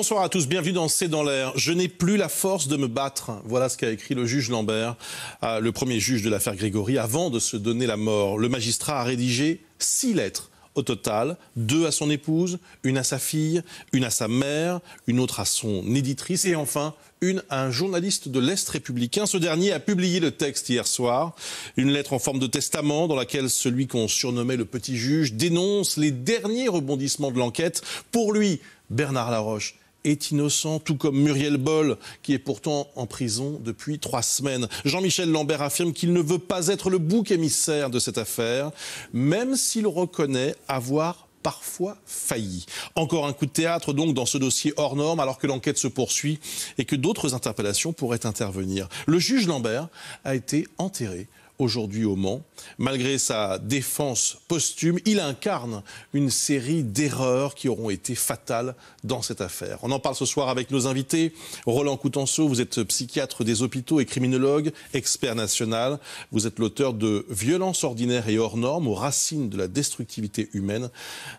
Bonsoir à tous, bienvenue dans C'est dans l'air. Je n'ai plus la force de me battre. Voilà ce qu'a écrit le juge Lambert, le premier juge de l'affaire Grégory, avant de se donner la mort. Le magistrat a rédigé six lettres au total, deux à son épouse, une à sa fille, une à sa mère, une autre à son éditrice et enfin une à un journaliste de l'Est républicain. Ce dernier a publié le texte hier soir, une lettre en forme de testament dans laquelle celui qu'on surnommait le petit juge dénonce les derniers rebondissements de l'enquête. Pour lui, Bernard Laroche est innocent, tout comme Muriel Boll, qui est pourtant en prison depuis trois semaines. Jean-Michel Lambert affirme qu'il ne veut pas être le bouc émissaire de cette affaire, même s'il reconnaît avoir parfois failli. Encore un coup de théâtre donc dans ce dossier hors norme alors que l'enquête se poursuit et que d'autres interpellations pourraient intervenir. Le juge Lambert a été enterré aujourd'hui au Mans. Malgré sa défense posthume, il incarne une série d'erreurs qui auront été fatales dans cette affaire. On en parle ce soir avec nos invités. Roland Coutenceau, vous êtes psychiatre des hôpitaux et criminologue, expert national. Vous êtes l'auteur de Violence ordinaire et hors norme, aux racines de la destructivité humaine,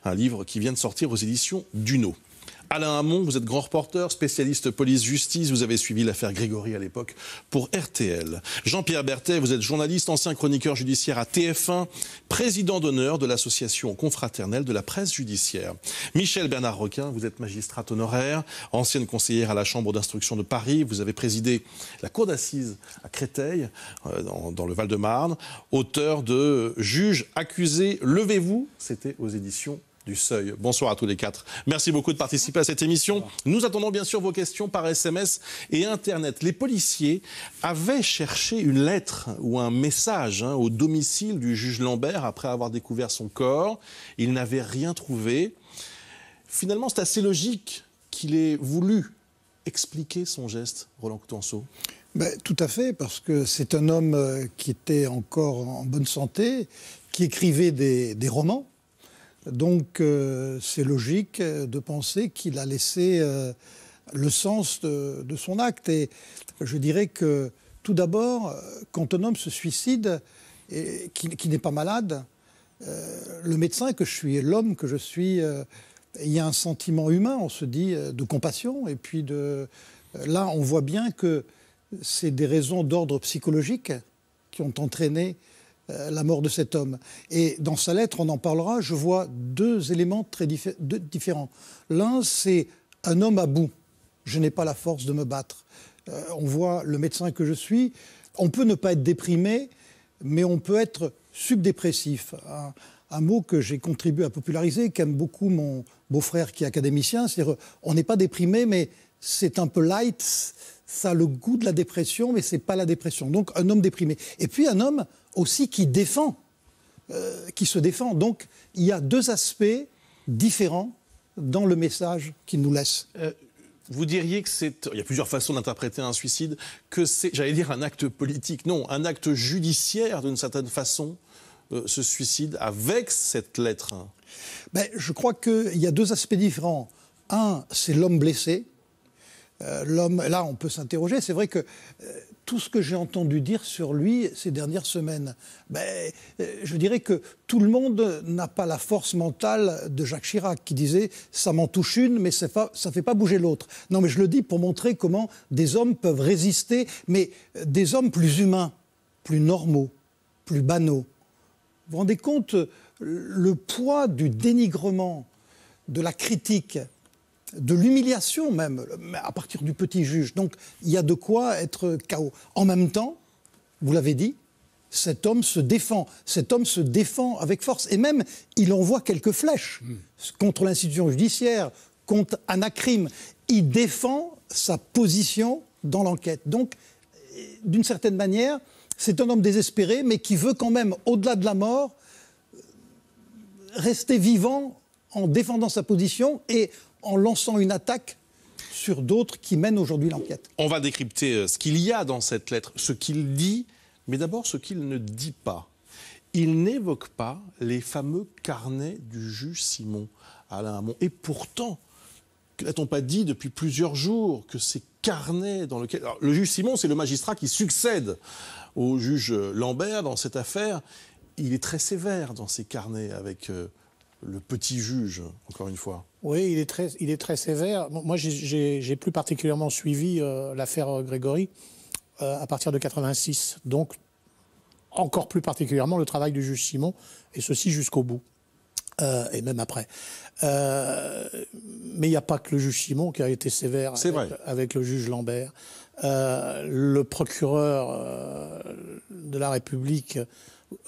un livre qui vient de sortir aux éditions Duno. Alain Hamon, vous êtes grand reporter, spécialiste police-justice, vous avez suivi l'affaire Grégory à l'époque pour RTL. Jean-Pierre Berthet, vous êtes journaliste, ancien chroniqueur judiciaire à TF1, président d'honneur de l'association confraternelle de la presse judiciaire. Michel Bernard Roquin, vous êtes magistrate honoraire, ancienne conseillère à la Chambre d'instruction de Paris, vous avez présidé la cour d'assises à Créteil, euh, dans le Val-de-Marne, auteur de Juge accusé, levez-vous, c'était aux éditions du seuil. Bonsoir à tous les quatre. Merci beaucoup de participer à cette émission. Nous attendons bien sûr vos questions par SMS et Internet. Les policiers avaient cherché une lettre ou un message hein, au domicile du juge Lambert après avoir découvert son corps. Ils n'avaient rien trouvé. Finalement, c'est assez logique qu'il ait voulu expliquer son geste, Roland Coutenceau. Ben, tout à fait, parce que c'est un homme euh, qui était encore en bonne santé, qui écrivait des romans donc euh, c'est logique euh, de penser qu'il a laissé euh, le sens de, son acte. Et je dirais que tout d'abord, quand un homme se suicide et qui, n'est pas malade, le médecin que je suis, l'homme que je suis, il y a un sentiment humain, on se dit, de compassion. Et puis là, on voit bien que c'est des raisons d'ordre psychologique qui ont entraîné euh, la mort de cet homme. Et dans sa lettre, on en parlera, je vois deux éléments très différents. L'un, c'est un homme à bout. Je n'ai pas la force de me battre. Euh, on voit le médecin que je suis. On peut ne pas être déprimé, mais on peut être subdépressif. Un, un mot que j'ai contribué à populariser, qu'aime beaucoup mon beau-frère qui est académicien. cest on n'est pas déprimé, mais c'est un peu light, ça a le goût de la dépression, mais c'est pas la dépression. Donc un homme déprimé. Et puis un homme aussi qui défend, euh, qui se défend. Donc il y a deux aspects différents dans le message qu'il nous laisse. Euh, vous diriez que c'est, il y a plusieurs façons d'interpréter un suicide, que c'est, j'allais dire un acte politique, non, un acte judiciaire d'une certaine façon, euh, ce suicide avec cette lettre. Ben, je crois qu'il y a deux aspects différents. Un, c'est l'homme blessé, euh, l'homme, là, on peut s'interroger. C'est vrai que euh, tout ce que j'ai entendu dire sur lui ces dernières semaines, ben, euh, je dirais que tout le monde n'a pas la force mentale de Jacques Chirac qui disait ça m'en touche une, mais ça ne fait pas bouger l'autre. Non, mais je le dis pour montrer comment des hommes peuvent résister, mais des hommes plus humains, plus normaux, plus banaux. Vous vous rendez compte le poids du dénigrement, de la critique de l'humiliation même, à partir du petit juge. Donc il y a de quoi être chaos. En même temps, vous l'avez dit, cet homme se défend, cet homme se défend avec force, et même il envoie quelques flèches contre l'institution judiciaire, contre Anakrim. Il défend sa position dans l'enquête. Donc, d'une certaine manière, c'est un homme désespéré, mais qui veut quand même, au-delà de la mort, rester vivant en défendant sa position et en lançant une attaque sur d'autres qui mènent aujourd'hui l'enquête. On va décrypter euh, ce qu'il y a dans cette lettre, ce qu'il dit, mais d'abord ce qu'il ne dit pas. Il n'évoque pas les fameux carnets du juge Simon Alain Hamon. Et pourtant, n'a-t-on pas dit depuis plusieurs jours que ces carnets dans lesquels... le juge Simon, c'est le magistrat qui succède au juge Lambert dans cette affaire. Il est très sévère dans ses carnets avec... Euh, le petit juge, encore une fois. Oui, il est très, il est très sévère. Moi, j'ai plus particulièrement suivi euh, l'affaire euh, Grégory euh, à partir de 86. Donc, encore plus particulièrement le travail du juge Simon, et ceci jusqu'au bout. et même après. mais il n'y a pas que le juge Simon qui a été sévère avec, avec, le juge Lambert. le procureur de la République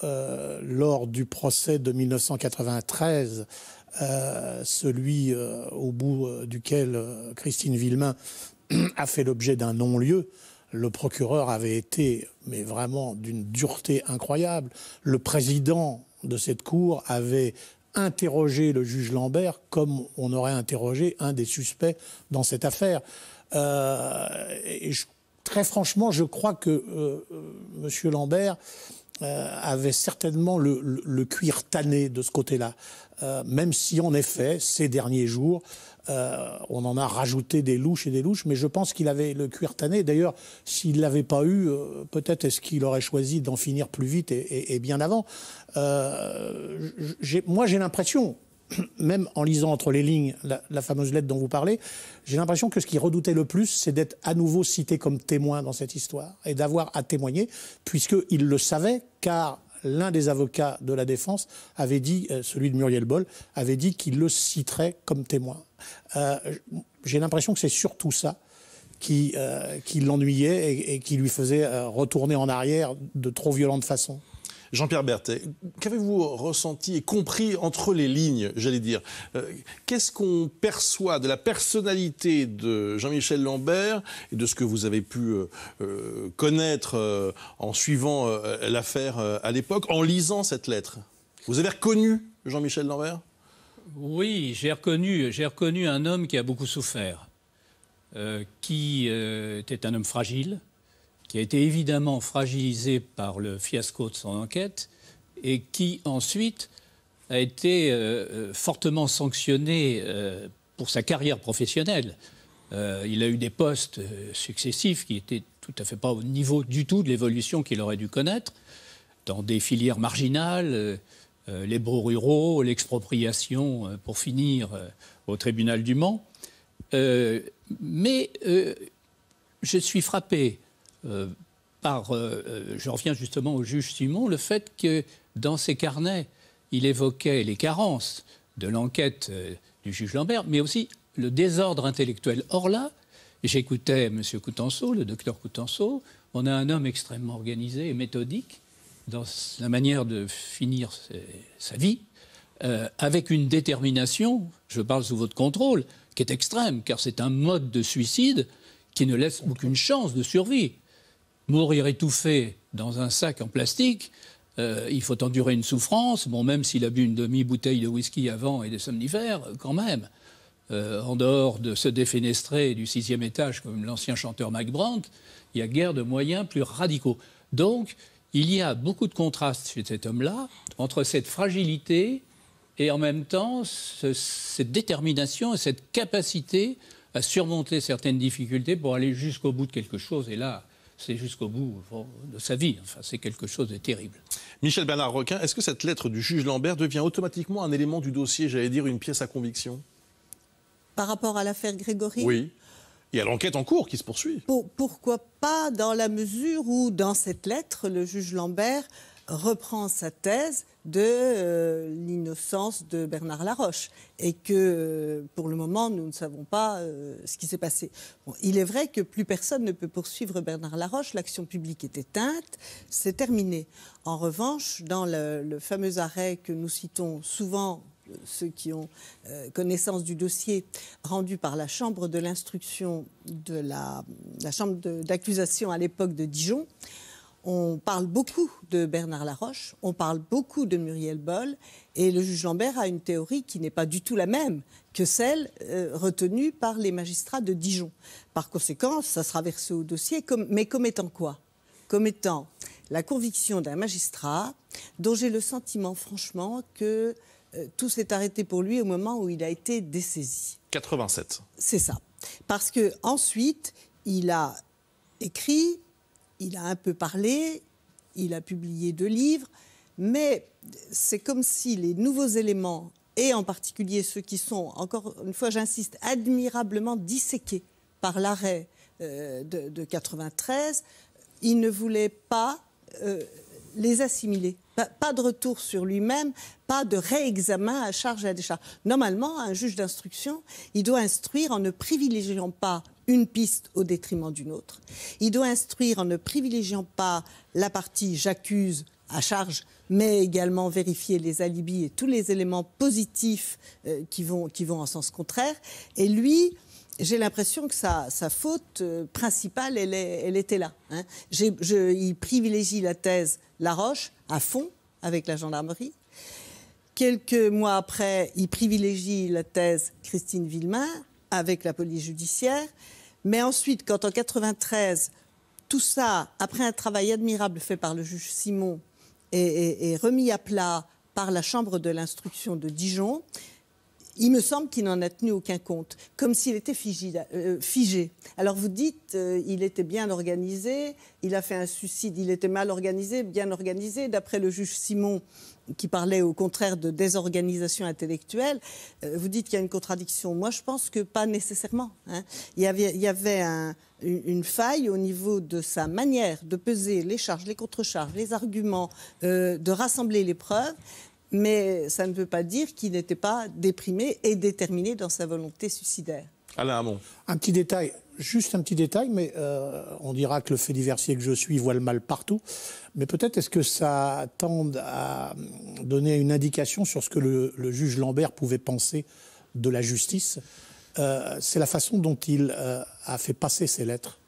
euh, lors du procès de 1993, euh, celui euh, au bout duquel Christine Villemin a fait l'objet d'un non-lieu, le procureur avait été, mais vraiment d'une dureté incroyable. Le président de cette cour avait interrogé le juge Lambert comme on aurait interrogé un des suspects dans cette affaire. très franchement, je crois que M. Lambert euh, avait certainement le, cuir tanné de ce côté-là, euh, même si en effet, ces derniers jours, euh, on en a rajouté des louches et des louches, mais je pense qu'il avait le cuir tanné. D'ailleurs, s'il ne l'avait pas eu, peut-être est-ce qu'il aurait choisi d'en finir plus vite et, et bien avant. moi, j'ai l'impression, même en lisant entre les lignes la, fameuse lettre dont vous parlez, j'ai l'impression que ce qu'il redoutait le plus, c'est d'être à nouveau cité comme témoin dans cette histoire et d'avoir à témoigner, puisqu'il le savait, car l'un des avocats de la défense avait dit, euh, celui de Muriel Boll, avait dit qu'il le citerait comme témoin. Euh, j'ai l'impression que c'est surtout ça qui, euh, l'ennuyait et, et, qui lui faisait retourner en arrière de trop violente façon. Jean-Pierre Berthet, qu'avez-vous ressenti et compris entre les lignes, j'allais dire euh, Qu'est-ce qu'on perçoit de la personnalité de Jean-Michel Lambert et de ce que vous avez pu euh, euh, connaître en suivant l'affaire à l'époque, en lisant cette lettre Vous avez reconnu Jean-Michel Lambert Oui, j'ai reconnu, j'ai reconnu un homme qui a beaucoup souffert, qui était un homme fragile, qui a été évidemment fragilisé par le fiasco de son enquête et qui ensuite a été euh, euh, fortement sanctionné euh, pour sa carrière professionnelle. il a eu des postes successifs qui étaient tout à fait pas au niveau du tout de l'évolution qu'il aurait dû connaître, dans des filières marginales, les beaux ruraux, l'expropriation, pour finir, au tribunal du Mans. mais je suis frappé euh, par, euh, euh, je reviens justement au juge Simon, le fait que dans ses carnets, il évoquait les carences de l'enquête du juge Lambert, mais aussi le désordre intellectuel. Or là, j'écoutais M. Coutenceau, le docteur Coutenceau, on a un homme extrêmement organisé et méthodique dans la manière de finir sa vie, avec une détermination, je parle sous votre contrôle, qui est extrême, car c'est un mode de suicide qui ne laisse aucune chance de survie mourir étouffé dans un sac en plastique, euh, il faut endurer une souffrance, bon, même s'il a bu une demi-bouteille de whisky avant et des somnifères, euh, quand même. Euh, en dehors de se défenestrer du sixième étage, comme l'ancien chanteur Mike Brandt, il y a guère de moyens plus radicaux. Donc, il y a beaucoup de contrastes chez cet homme-là entre cette fragilité et en même temps cette détermination et cette capacité à surmonter certaines difficultés pour aller jusqu'au bout de quelque chose. Et là, c'est jusqu'au bout de sa vie. Enfin, c'est quelque chose de terrible. Michel Bernard Roquin, est-ce que cette lettre du juge Lambert devient automatiquement un élément du dossier, j'allais dire une pièce à conviction Par rapport à l'affaire Grégory Oui. Il y a l'enquête en cours qui se poursuit. pourquoi pas dans la mesure où, dans cette lettre, le juge Lambert reprend sa thèse de euh, l'innocence de Bernard Laroche et que euh, pour le moment nous ne savons pas euh, ce qui s'est passé. il est vrai que plus personne ne peut poursuivre Bernard Laroche, l'action publique est éteinte, c'est terminé. En revanche, dans le, fameux arrêt que nous citons souvent ceux qui ont connaissance du dossier rendu par la chambre de l'instruction de la chambre d'accusation à l'époque de Dijon, on parle beaucoup de Bernard Laroche, on parle beaucoup de Muriel Boll, et le juge Lambert a une théorie qui n'est pas du tout la même que celle euh, retenue par les magistrats de Dijon. Par conséquent, ça sera versé au dossier, mais comme étant quoi Comme étant la conviction d'un magistrat dont j'ai le sentiment, franchement, que euh, tout s'est arrêté pour lui au moment où il a été dessaisi. 87. C'est ça. Parce que ensuite, il a écrit il a un peu parlé, il a publié deux livres, mais c'est comme si les nouveaux éléments, et en particulier ceux qui sont, encore une fois j'insiste, admirablement disséqués par l'arrêt euh, de, 93, il ne voulait pas euh, les assimiler. Pas, pas, de retour sur lui-même, pas de réexamen à charge et à décharge. Normalement, un juge d'instruction, il doit instruire en ne privilégiant pas une piste au détriment d'une autre. Il doit instruire en ne privilégiant pas la partie j'accuse à charge, mais également vérifier les alibis et tous les éléments positifs euh, qui, vont, qui vont en sens contraire. Et lui, j'ai l'impression que sa, faute euh, principale, elle, était là. Hein. il privilégie la thèse Laroche à fond avec la gendarmerie. Quelques mois après, il privilégie la thèse Christine Villemain avec la police judiciaire. Mais ensuite, quand en 93, tout ça, après un travail admirable fait par le juge Simon, est, remis à plat par la Chambre de l'instruction de Dijon, il me semble qu'il n'en a tenu aucun compte, comme s'il était euh, figé, Alors vous dites, euh, il était bien organisé, il a fait un suicide, il était mal organisé, bien organisé. D'après le juge Simon, qui parlait au contraire de désorganisation intellectuelle, euh, vous dites qu'il y a une contradiction. Moi, je pense que pas nécessairement. Hein. Il y avait, il y avait une faille au niveau de sa manière de peser les charges, les contrecharges, les arguments, euh, de rassembler les preuves. Mais ça ne veut pas dire qu'il n'était pas déprimé et déterminé dans sa volonté suicidaire. Alain Hamon. Un petit détail. Juste un petit détail, mais euh, on dira que le fait diversier que je suis voit le mal partout. Mais peut-être est-ce que ça tende à donner une indication sur ce que le, juge Lambert pouvait penser de la justice euh, C'est la façon dont il euh, a fait passer ses lettres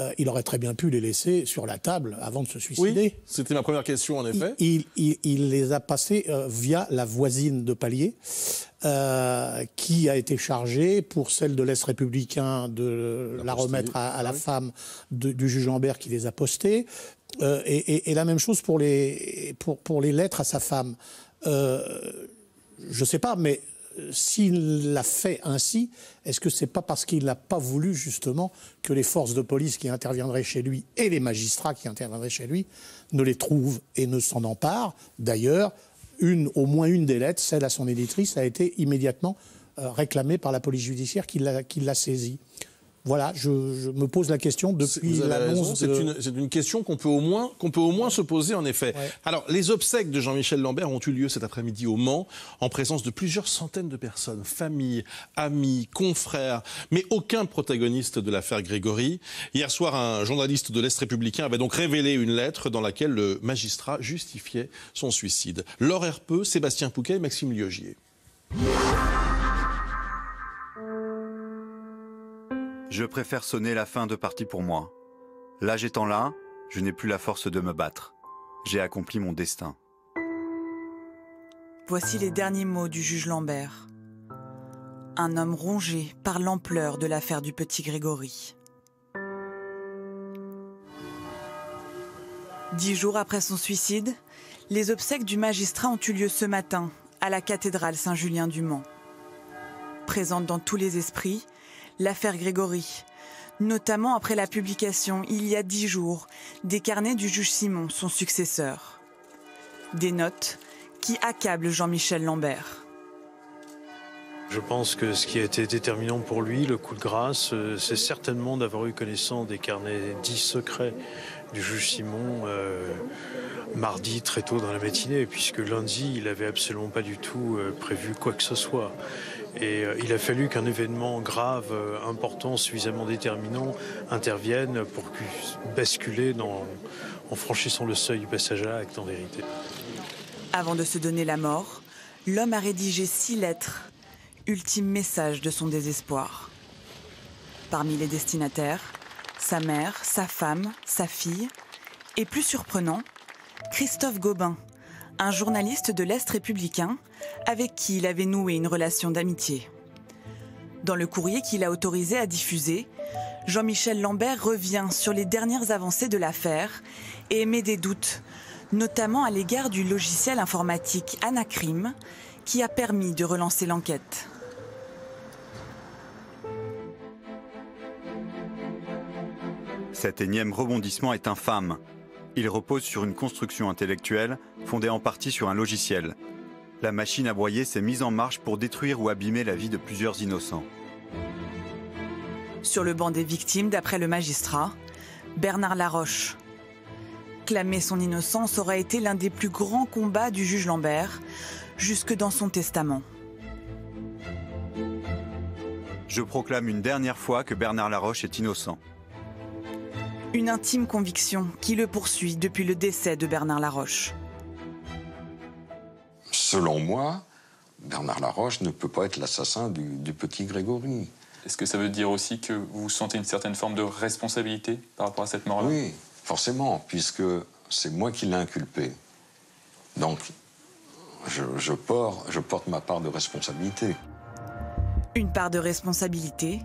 euh, il aurait très bien pu les laisser sur la table avant de se suicider. c'était ma première question, en effet. Il, les a passés euh, via la voisine de Palier, euh, qui a été chargée, pour celle de l'Est républicain, de la, remettre à, la ah femme du juge Lambert qui les a postés. Et, la même chose pour les, pour, pour les lettres à sa femme. je ne sais pas, mais s'il l'a fait ainsi, est-ce que n'est pas parce qu'il n'a pas voulu justement que les forces de police qui interviendraient chez lui et les magistrats qui interviendraient chez lui ne les trouvent et ne s'en emparent D'ailleurs, une, au moins une des lettres, celle à son éditrice, a été immédiatement euh, réclamée par la police judiciaire qui l'a saisie. Voilà, je, me pose la question depuis l'annonce. C'est une, question qu'on peut au moins, qu'on peut au moins se poser en effet. Alors, les obsèques de Jean-Michel Lambert ont eu lieu cet après-midi au Mans, en présence de plusieurs centaines de personnes, familles, amis, confrères, mais aucun protagoniste de l'affaire Grégory. Hier soir, un journaliste de l'Est républicain avait donc révélé une lettre dans laquelle le magistrat justifiait son suicide. Laure Herpeux, Sébastien Pouquet et Maxime Liogier. Je préfère sonner la fin de partie pour moi. L'âge étant là, je n'ai plus la force de me battre. J'ai accompli mon destin. Voici les derniers mots du juge Lambert. Un homme rongé par l'ampleur de l'affaire du petit Grégory. Dix jours après son suicide, les obsèques du magistrat ont eu lieu ce matin à la cathédrale Saint-Julien du Mans. Présente dans tous les esprits, l'affaire Grégory. Notamment après la publication, il y a dix jours, des carnets du juge Simon, son successeur. Des notes qui accablent Jean-Michel Lambert. Je pense que ce qui a été déterminant pour lui, le coup de grâce, euh, c'est certainement d'avoir eu connaissance des carnets dits secrets du juge Simon euh, mardi très tôt dans la matinée, puisque lundi, il n'avait absolument pas du tout euh, prévu quoi que ce soit. Et euh, il a fallu qu'un événement grave, euh, important, suffisamment déterminant intervienne pour basculer en franchissant le seuil du passage à l'acte en vérité. Avant de se donner la mort, l'homme a rédigé six lettres, ultime message de son désespoir. Parmi les destinataires, sa mère, sa femme, sa fille, et plus surprenant, Christophe Gobin, un journaliste de l'Est républicain avec qui il avait noué une relation d'amitié. Dans le courrier qu'il a autorisé à diffuser, Jean-Michel Lambert revient sur les dernières avancées de l'affaire et émet des doutes, notamment à l'égard du logiciel informatique Anacrim, qui a permis de relancer l'enquête. Cet énième rebondissement est infâme. Il repose sur une construction intellectuelle fondée en partie sur un logiciel, la machine à broyer s'est mise en marche pour détruire ou abîmer la vie de plusieurs innocents. Sur le banc des victimes, d'après le magistrat, Bernard Laroche. Clamer son innocence aurait été l'un des plus grands combats du juge Lambert, jusque dans son testament. Je proclame une dernière fois que Bernard Laroche est innocent. Une intime conviction qui le poursuit depuis le décès de Bernard Laroche selon moi, Bernard Laroche ne peut pas être l'assassin du, petit Grégory. Est-ce que ça veut dire aussi que vous sentez une certaine forme de responsabilité par rapport à cette mort-là Oui, forcément, puisque c'est moi qui l'ai inculpé. Donc, je porte ma part de responsabilité. Une part de responsabilité,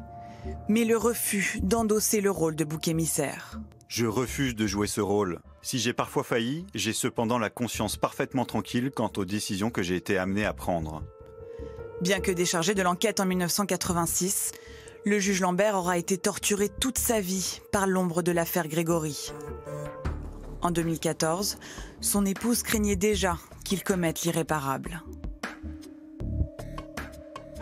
mais le refus d'endosser le rôle de bouc émissaire. Je refuse de jouer ce rôle. Si j'ai parfois failli, j'ai cependant la conscience parfaitement tranquille quant aux décisions que j'ai été amené à prendre. Bien que déchargé de l'enquête en 1986, le juge Lambert aura été torturé toute sa vie par l'ombre de l'affaire Grégory. En 2014, son épouse craignait déjà qu'il commette l'irréparable.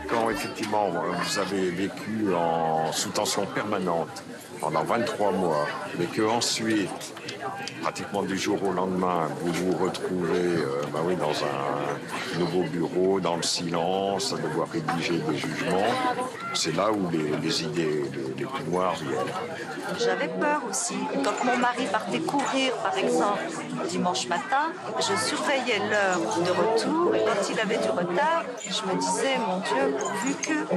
Quand effectivement vous avez vécu en sous tension permanente, pendant 23 mois, mais que ensuite, pratiquement du jour au lendemain, vous vous retrouvez euh, bah oui, dans un nouveau bureau, dans le silence, à devoir rédiger des jugements, c'est là où les, idées les, les, plus noires viennent. J'avais peur aussi. Quand mon mari partait courir, par exemple, dimanche matin, je surveillais l'heure de retour et quand il avait du retard, je me disais, mon Dieu, pourvu que...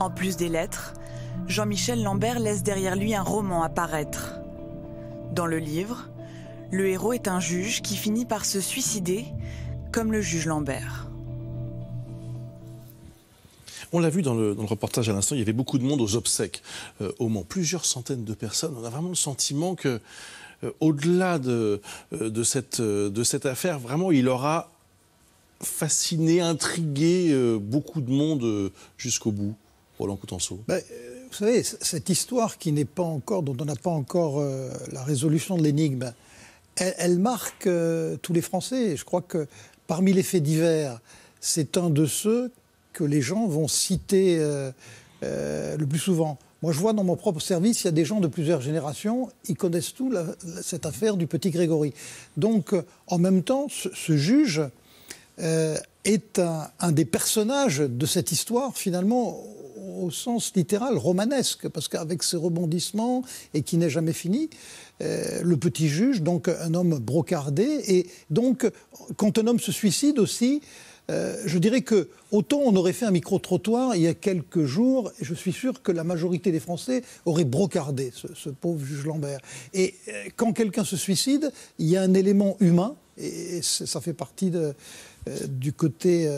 En plus des lettres, Jean-Michel Lambert laisse derrière lui un roman apparaître. Dans le livre, le héros est un juge qui finit par se suicider, comme le juge Lambert. On l'a vu dans le, reportage à l'instant, il y avait beaucoup de monde aux obsèques euh, au moins plusieurs centaines de personnes. On a vraiment le sentiment que, euh, au-delà de, euh, cette, de cette affaire, vraiment, il aura fasciné, intrigué beaucoup de monde jusqu'au bout. Roland Coutenceau. Bah, vous savez, cette histoire qui n'est pas encore, dont on n'a pas encore euh, la résolution de l'énigme, elle, marque euh, tous les Français. Je crois que parmi les faits divers, c'est un de ceux que les gens vont citer euh, le plus souvent. Moi, je vois dans mon propre service, il y a des gens de plusieurs générations, ils connaissent tout cette affaire du petit Grégory. Donc, en même temps, ce, juge est un des personnages de cette histoire, finalement, au sens littéral, romanesque, parce qu'avec ses rebondissements et qui n'est jamais fini, euh, le petit juge, donc un homme brocardé, et donc quand un homme se suicide aussi, euh, je dirais que autant on aurait fait un micro-trottoir il y a quelques jours, je suis sûr que la majorité des Français auraient brocardé ce, pauvre juge Lambert. Et euh, quand quelqu'un se suicide, il y a un élément humain, et, ça fait partie du côté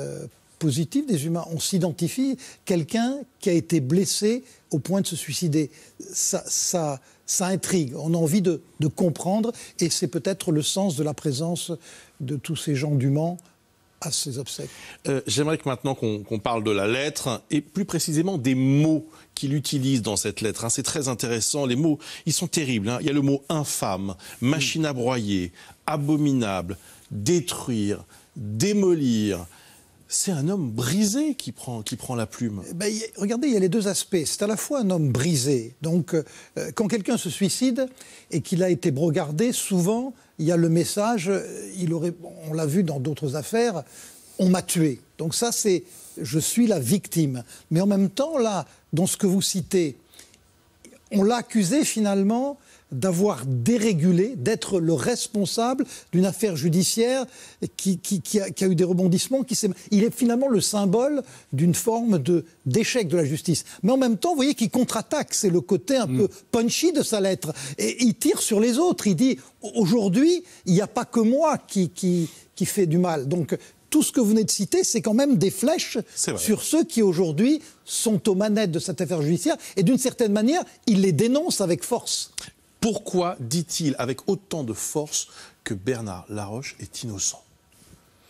positif des humains. On s'identifie quelqu'un qui a été blessé au point de se suicider. Ça, intrigue. On a envie de, comprendre et c'est peut-être le sens de la présence de tous ces gens du Mans à ces obsèques. Euh, j'aimerais que maintenant qu'on parle de la lettre et plus précisément des mots qu'il utilise dans cette lettre. Hein, c'est très intéressant. Les mots, ils sont terribles. Hein. Il y a le mot infâme, machine à broyer, abominable, détruire, démolir, c'est un homme brisé qui prend, qui prend la plume. Eh ben, regardez, il y a les deux aspects. C'est à la fois un homme brisé. Donc, euh, quand quelqu'un se suicide et qu'il a été brogardé, souvent, il y a le message, euh, on l'a vu dans d'autres affaires, on m'a tué. Donc ça, c'est, je suis la victime. Mais en même temps, là, dans ce que vous citez, on l'a accusé finalement d'avoir dérégulé, d'être le responsable d'une affaire judiciaire qui, a, eu des rebondissements. Qui Il est finalement le symbole d'une forme d'échec de, la justice. Mais en même temps, vous voyez qu'il contre-attaque. C'est le côté un mm. peu punchy de sa lettre. Et il tire sur les autres. Il dit aujourd'hui, il n'y a pas que moi qui, qui, qui fait du mal. Donc tout ce que vous venez de citer, c'est quand même des flèches sur ceux qui aujourd'hui sont aux manettes de cette affaire judiciaire. Et d'une certaine manière, il les dénonce avec force. Pourquoi dit-il avec autant de force que Bernard Laroche est innocent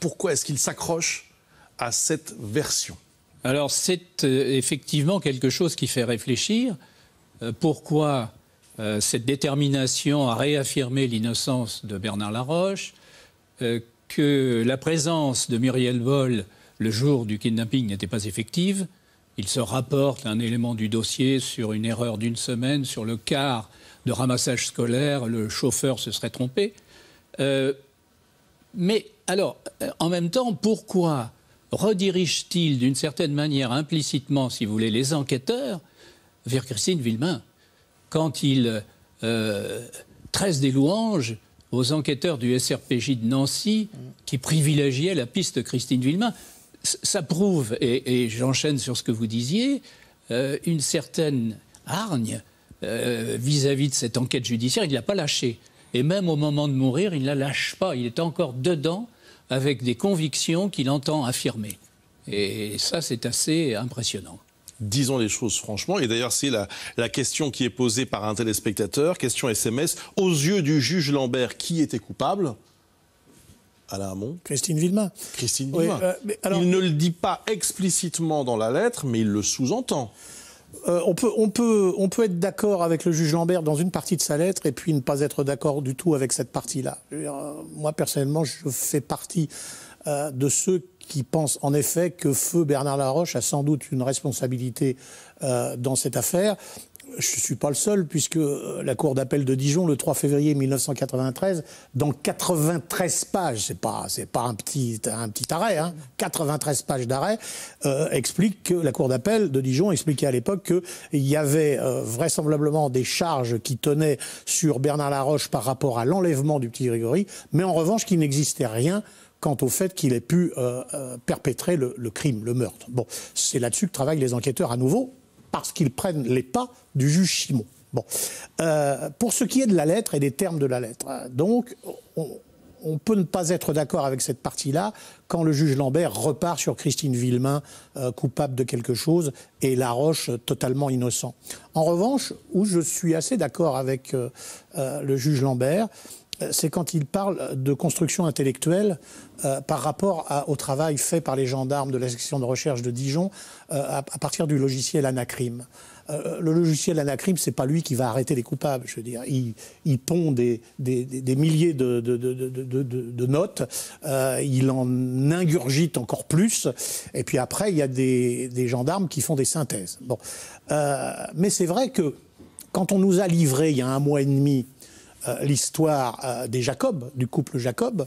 Pourquoi est-ce qu'il s'accroche à cette version Alors c'est euh, effectivement quelque chose qui fait réfléchir. Euh, pourquoi euh, cette détermination à réaffirmer l'innocence de Bernard Laroche que la présence de Muriel Boll le jour du kidnapping n'était pas effective. Il se rapporte un élément du dossier sur une erreur d'une semaine, sur le quart le ramassage scolaire, le chauffeur se serait trompé. Euh, mais alors, euh, en même temps, pourquoi redirige-t-il d'une certaine manière implicitement, si vous voulez, les enquêteurs vers Christine Villemain quand il euh, tresse des louanges aux enquêteurs du SRPJ de Nancy qui privilégiaient la piste Christine Villemain Ça prouve, et, j'enchaîne sur ce que vous disiez, euh, une certaine hargne euh, vis-à-vis de cette enquête judiciaire, il ne l'a pas lâché. Et même au moment de mourir, il ne la lâche pas. Il est encore dedans avec des convictions qu'il entend affirmer. Et ça, c'est assez impressionnant disons les choses franchement. Et d'ailleurs, c'est la, question qui est posée par un téléspectateur, question SMS. Aux yeux du juge Lambert, qui était coupable Alain Hamon Christine Villemin. – Christine Villemin, euh, Il ne le dit pas explicitement dans la lettre, mais il le sous-entend. Euh, on, peut, on, peut, on peut être d'accord avec le juge Lambert dans une partie de sa lettre et puis ne pas être d'accord du tout avec cette partie-là. Euh, moi, personnellement, je fais partie euh, de ceux qui pensent en effet que Feu Bernard Laroche a sans doute une responsabilité dans cette affaire je ne suis pas le seul, puisque euh, la Cour d'appel de Dijon, le 3 février 1993, dans 93 pages, c'est pas, pas un petit, arrêt, hein, 93 pages d'arrêt, euh, explique que la Cour d'appel de Dijon expliquait à l'époque qu'il y avait euh, vraisemblablement des charges qui tenaient sur Bernard Laroche par rapport à l'enlèvement du petit Grégory, mais en revanche qu'il n'existait rien quant au fait qu'il ait pu perpétrer le, le crime, le meurtre. Bon, c'est là-dessus que travaillent les enquêteurs à nouveau, parce qu'ils prennent les pas du juge Chimon. Bon. Euh, pour ce qui est de la lettre et des termes de la lettre, hein, donc on, peut ne pas être d'accord avec cette partie-là quand le juge Lambert repart sur Christine Villemin, euh, coupable de quelque chose et Laroche euh, totalement innocent. En revanche, où je suis assez d'accord avec le juge Lambert, euh, c'est quand il parle de construction intellectuelle euh, par rapport au travail fait par les gendarmes de la section de recherche de Dijon euh, à, partir du logiciel Anacrim. le logiciel Anacrim, c'est pas lui qui va arrêter les coupables. Je veux dire, il, pond des, milliers de, notes, il en ingurgite encore plus, et puis après, il y a des, gendarmes qui font des synthèses. Bon, mais c'est vrai que quand on nous a livré il y a un mois et demi euh, l'histoire euh, des Jacob, du couple Jacob,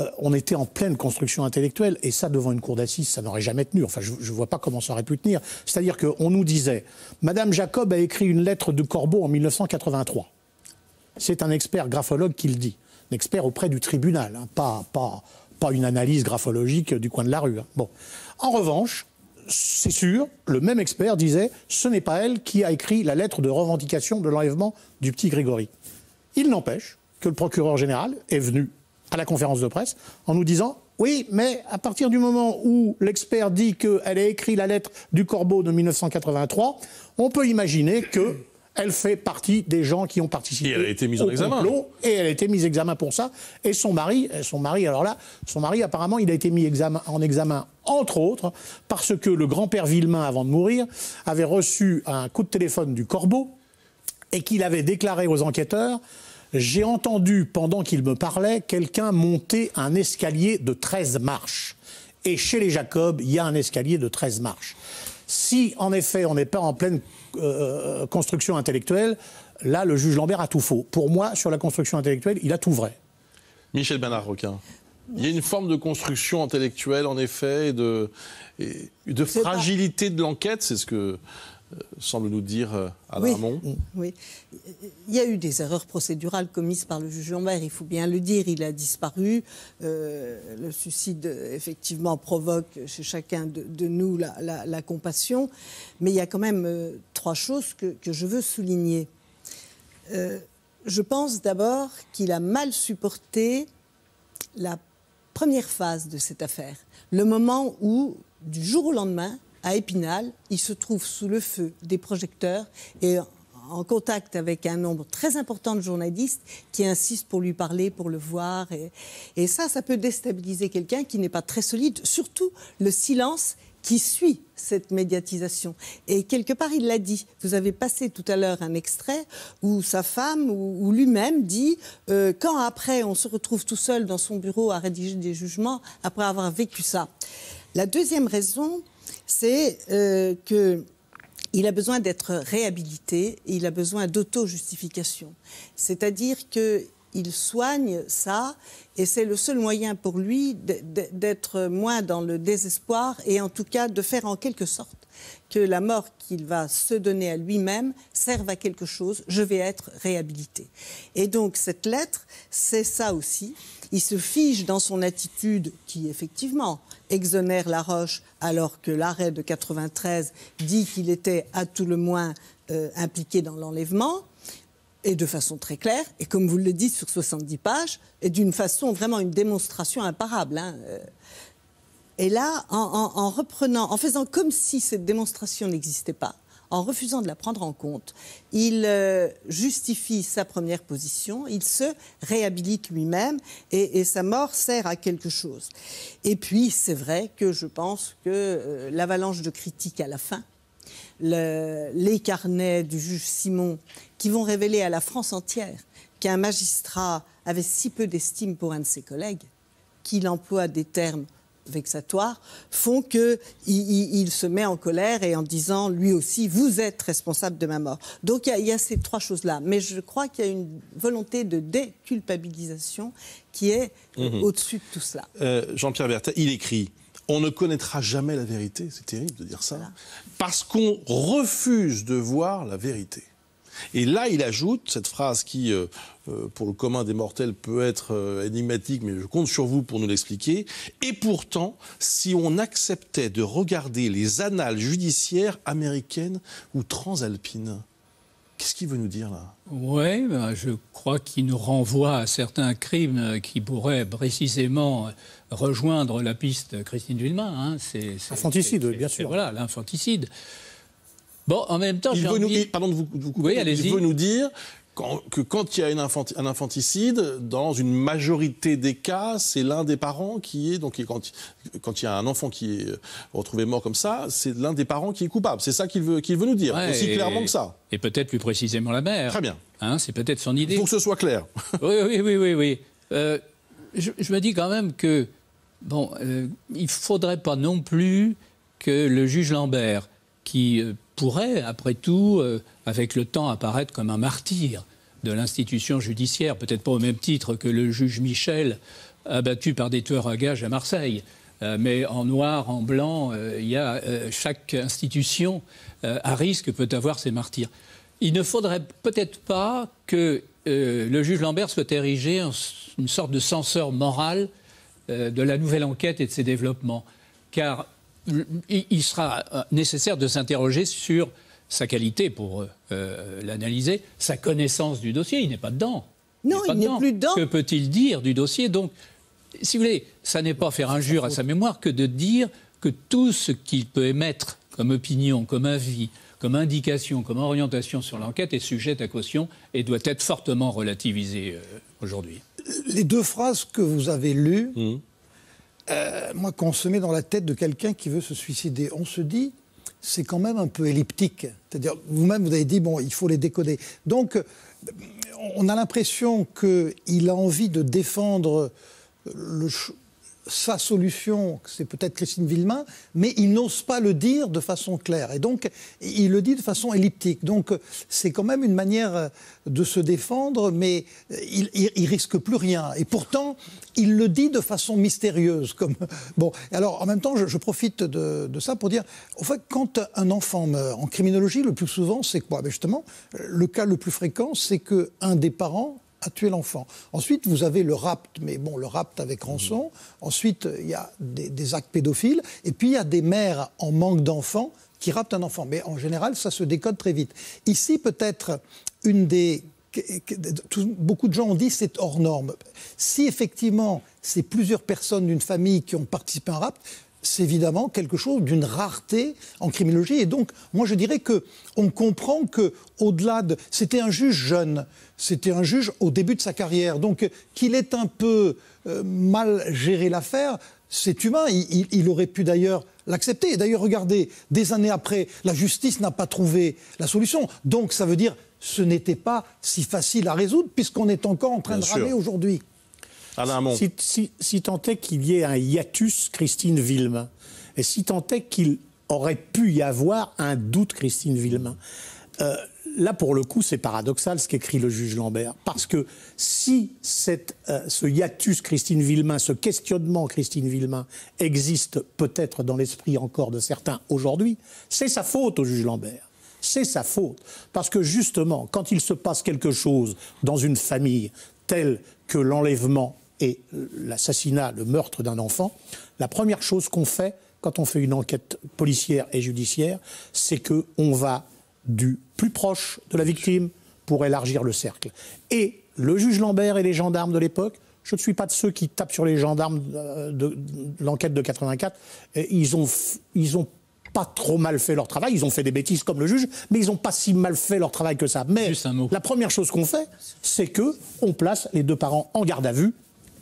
euh, on était en pleine construction intellectuelle, et ça, devant une cour d'assises, ça n'aurait jamais tenu. Enfin, je ne vois pas comment ça aurait pu tenir. C'est-à-dire qu'on nous disait, Madame Jacob a écrit une lettre de Corbeau en 1983. C'est un expert graphologue qui le dit, un expert auprès du tribunal, hein, pas, une analyse graphologique du coin de la rue. Hein. Bon. En revanche, c'est sûr, le même expert disait, ce n'est pas elle qui a écrit la lettre de revendication de l'enlèvement du petit Grégory. Il n'empêche que le procureur général est venu à la conférence de presse en nous disant oui, mais à partir du moment où l'expert dit qu'elle a écrit la lettre du Corbeau de 1983, on peut imaginer que elle fait partie des gens qui ont participé. Et elle a été mise en examen. Et elle a été mise en examen pour ça. Et son mari, son mari, alors là, son mari, apparemment, il a été mis en examen, entre autres, parce que le grand-père Villemain, avant de mourir, avait reçu un coup de téléphone du Corbeau, et qu'il avait déclaré aux enquêteurs J'ai entendu, pendant qu'il me parlait, quelqu'un monter un escalier de 13 marches. Et chez les Jacobs, il y a un escalier de 13 marches. Si, en effet, on n'est pas en pleine euh, euh, construction intellectuelle, là, le juge Lambert a tout faux. Pour moi, sur la construction intellectuelle, il a tout vrai. Michel Bernard-Roquin. Il y a une forme de construction intellectuelle, en effet, et de, fragilité de l'enquête, c'est ce que semble nous dire euh, Alain mm, Oui, il y a eu des erreurs procédurales commises par le juge Lambert, il faut bien le dire, il a disparu. Euh, le suicide, effectivement, provoque chez chacun de, nous la, compassion, mais il y a quand même euh, trois choses que, je veux souligner. je pense d'abord qu'il a mal supporté la première phase de cette affaire, le moment où, du jour au lendemain, à Épinal, il se trouve sous le feu des projecteurs et en contact avec un nombre très important de journalistes qui insistent pour lui parler, pour le voir. Et, ça, ça peut déstabiliser quelqu'un qui n'est pas très solide, surtout le silence qui suit cette médiatisation. Et quelque part, il l'a dit. Vous avez passé tout à l'heure un extrait où sa femme ou, lui-même dit euh, quand après on se retrouve tout seul dans son bureau à rédiger des jugements après avoir vécu ça. La deuxième raison, c'est qu'il euh, que il a besoin d'être réhabilité, il a besoin d'auto-justification. C'est-à-dire que il soigne ça et c'est le seul moyen pour lui d'être moins dans le désespoir et en tout cas de faire en quelque sorte que la mort qu'il va se donner à lui-même serve à quelque chose, je vais être réhabilité. Et donc cette lettre, c'est ça aussi. Il se fige dans son attitude qui effectivement exonère Laroche alors que l'arrêt de 93 dit qu'il était à tout le moins euh, impliqué dans l'enlèvement et de façon très claire, et comme vous le dites, sur 70 pages, et d'une façon vraiment une démonstration imparable. Hein, euh. Et là, en, reprenant, en faisant comme si cette démonstration n'existait pas, en refusant de la prendre en compte, il euh, justifie sa première position, il se réhabilite lui-même et, sa mort sert à quelque chose. Et puis, c'est vrai que je pense que euh, l'avalanche de critiques à la fin, le, les carnets du juge Simon qui vont révéler à la France entière qu'un magistrat avait si peu d'estime pour un de ses collègues qu'il emploie des termes vexatoires font que il, se met en colère et en disant lui aussi vous êtes responsable de ma mort. Donc il y, a, ces trois choses là, mais je crois qu'il y a une volonté de déculpabilisation qui est mmh au-dessus de tout cela. Euh, Jean-Pierre Bertha, il écrit. On ne connaîtra jamais la vérité, c'est terrible de dire ça, parce qu'on refuse de voir la vérité. Et là, il ajoute cette phrase qui, euh, euh, pour le commun des mortels, peut être euh, énigmatique, mais je compte sur vous pour nous l'expliquer. Et pourtant, si on acceptait de regarder les annales judiciaires américaines ou transalpines, Qu'est-ce qu'il veut nous dire là Oui, ben, je crois qu'il nous renvoie à certains crimes qui pourraient précisément rejoindre la piste Christine Villemin. Hein. l'infanticide, bien sûr. Voilà, l'infanticide. Bon, en même temps, je veut nous, pardon de vous, couper, il veut nous dire que quand il y a une un infanticide, dans une majorité des cas, c'est l'un des parents qui est donc quand, quand, il y a un enfant qui est euh, retrouvé mort comme ça, c'est l'un des parents qui est coupable. C'est ça qu'il veut, qu'il veut nous dire aussi clairement que ça. Et peut-être plus précisément la mère. Très bien. Hein, c'est peut-être son idée. Pour que ce soit clair. oui, oui, oui, oui, oui. Euh, je, me dis quand même que bon, euh, il faudrait pas non plus que le juge Lambert, qui pourrait, après tout, euh, avec le temps, apparaître comme un martyr de l'institution judiciaire, peut-être pas au même titre que le juge Michel abattu par des tueurs à gages à Marseille. Euh, mais en noir, en blanc, euh, il y a, chaque institution à risque peut avoir ses martyrs. Il ne faudrait peut-être pas que le juge Lambert soit érigé en une sorte de censeur moral de la nouvelle enquête et de ses développements. Car il sera euh, nécessaire de s'interroger sur sa qualité pour euh, l'analyser, sa connaissance du dossier. Il n'est pas dedans. Non, il n'est plus dedans. Que peut-il dire du dossier Donc, si vous voulez, ça n'est pas faire injure à sa mémoire que de dire que tout ce qu'il peut émettre comme opinion, comme avis, comme indication, comme orientation sur l'enquête est sujet à caution et doit être fortement relativisé euh, aujourd'hui. Les deux phrases que vous avez lues. Hum. Euh, moi, quand on se met dans la tête de quelqu'un qui veut se suicider, on se dit, c'est quand même un peu elliptique. C'est-à-dire, vous-même, vous avez dit, bon, il faut les décoder. Donc, on a l'impression qu'il a envie de défendre le, sa solution, c'est peut-être Christine Villemain, mais il n'ose pas le dire de façon claire. Et donc, il le dit de façon elliptique. Donc, c'est quand même une manière euh, de se défendre, mais euh, il, risque plus rien. Et pourtant, il le dit de façon mystérieuse. Comme... Bon, alors, en même temps, je, profite de, ça pour dire, en fait, quand un enfant meurt, en criminologie, le plus souvent, c'est quoi ben, Justement, le cas le plus fréquent, c'est qu'un des parents a tué l'enfant. Ensuite, vous avez le rapt, mais bon, le rapt avec rançon. Ensuite, il y a des, actes pédophiles. Et puis, il y a des mères en manque d'enfants qui raptent un enfant. Mais en général, ça se décode très vite. Ici, peut-être, une des beaucoup de gens ont dit c'est hors norme. Si effectivement c'est plusieurs personnes d'une famille qui ont participé à un rapt, c'est évidemment quelque chose d'une rareté en criminologie. Et donc, moi, je dirais que on comprend que, au-delà de, c'était un juge jeune, c'était un juge au début de sa carrière, donc qu'il ait un peu euh, mal géré l'affaire, c'est humain. Il, aurait pu d'ailleurs l'accepter. Et d'ailleurs, regardez, des années après, la justice n'a pas trouvé la solution. Donc, ça veut dire, ce n'était pas si facile à résoudre puisqu'on est encore en train de sûr. aujourd'hui. Si, si, tant est qu'il y ait un hiatus Christine Villemin, et si tant est qu'il aurait pu y avoir un doute Christine Villemin, euh, là, pour le coup, c'est paradoxal ce qu'écrit le juge Lambert. Parce que si cette, euh, ce hiatus Christine Villemin, ce questionnement Christine Villemin, existe peut-être dans l'esprit encore de certains aujourd'hui, c'est sa faute au juge Lambert. C'est sa faute. Parce que justement, quand il se passe quelque chose dans une famille telle que l'enlèvement et l'assassinat, le meurtre d'un enfant, la première chose qu'on fait quand on fait une enquête policière et judiciaire, c'est qu'on va du plus proche de la victime pour élargir le cercle. Et le juge Lambert et les gendarmes de l'époque je ne suis pas de ceux qui tapent sur les gendarmes euh, de, l'enquête de 84. Ils ont, ils ont pas trop mal fait leur travail. Ils ont fait des bêtises comme le juge, mais ils n'ont pas si mal fait leur travail que ça. Mais la première chose qu'on fait, c'est que on place les deux parents en garde à vue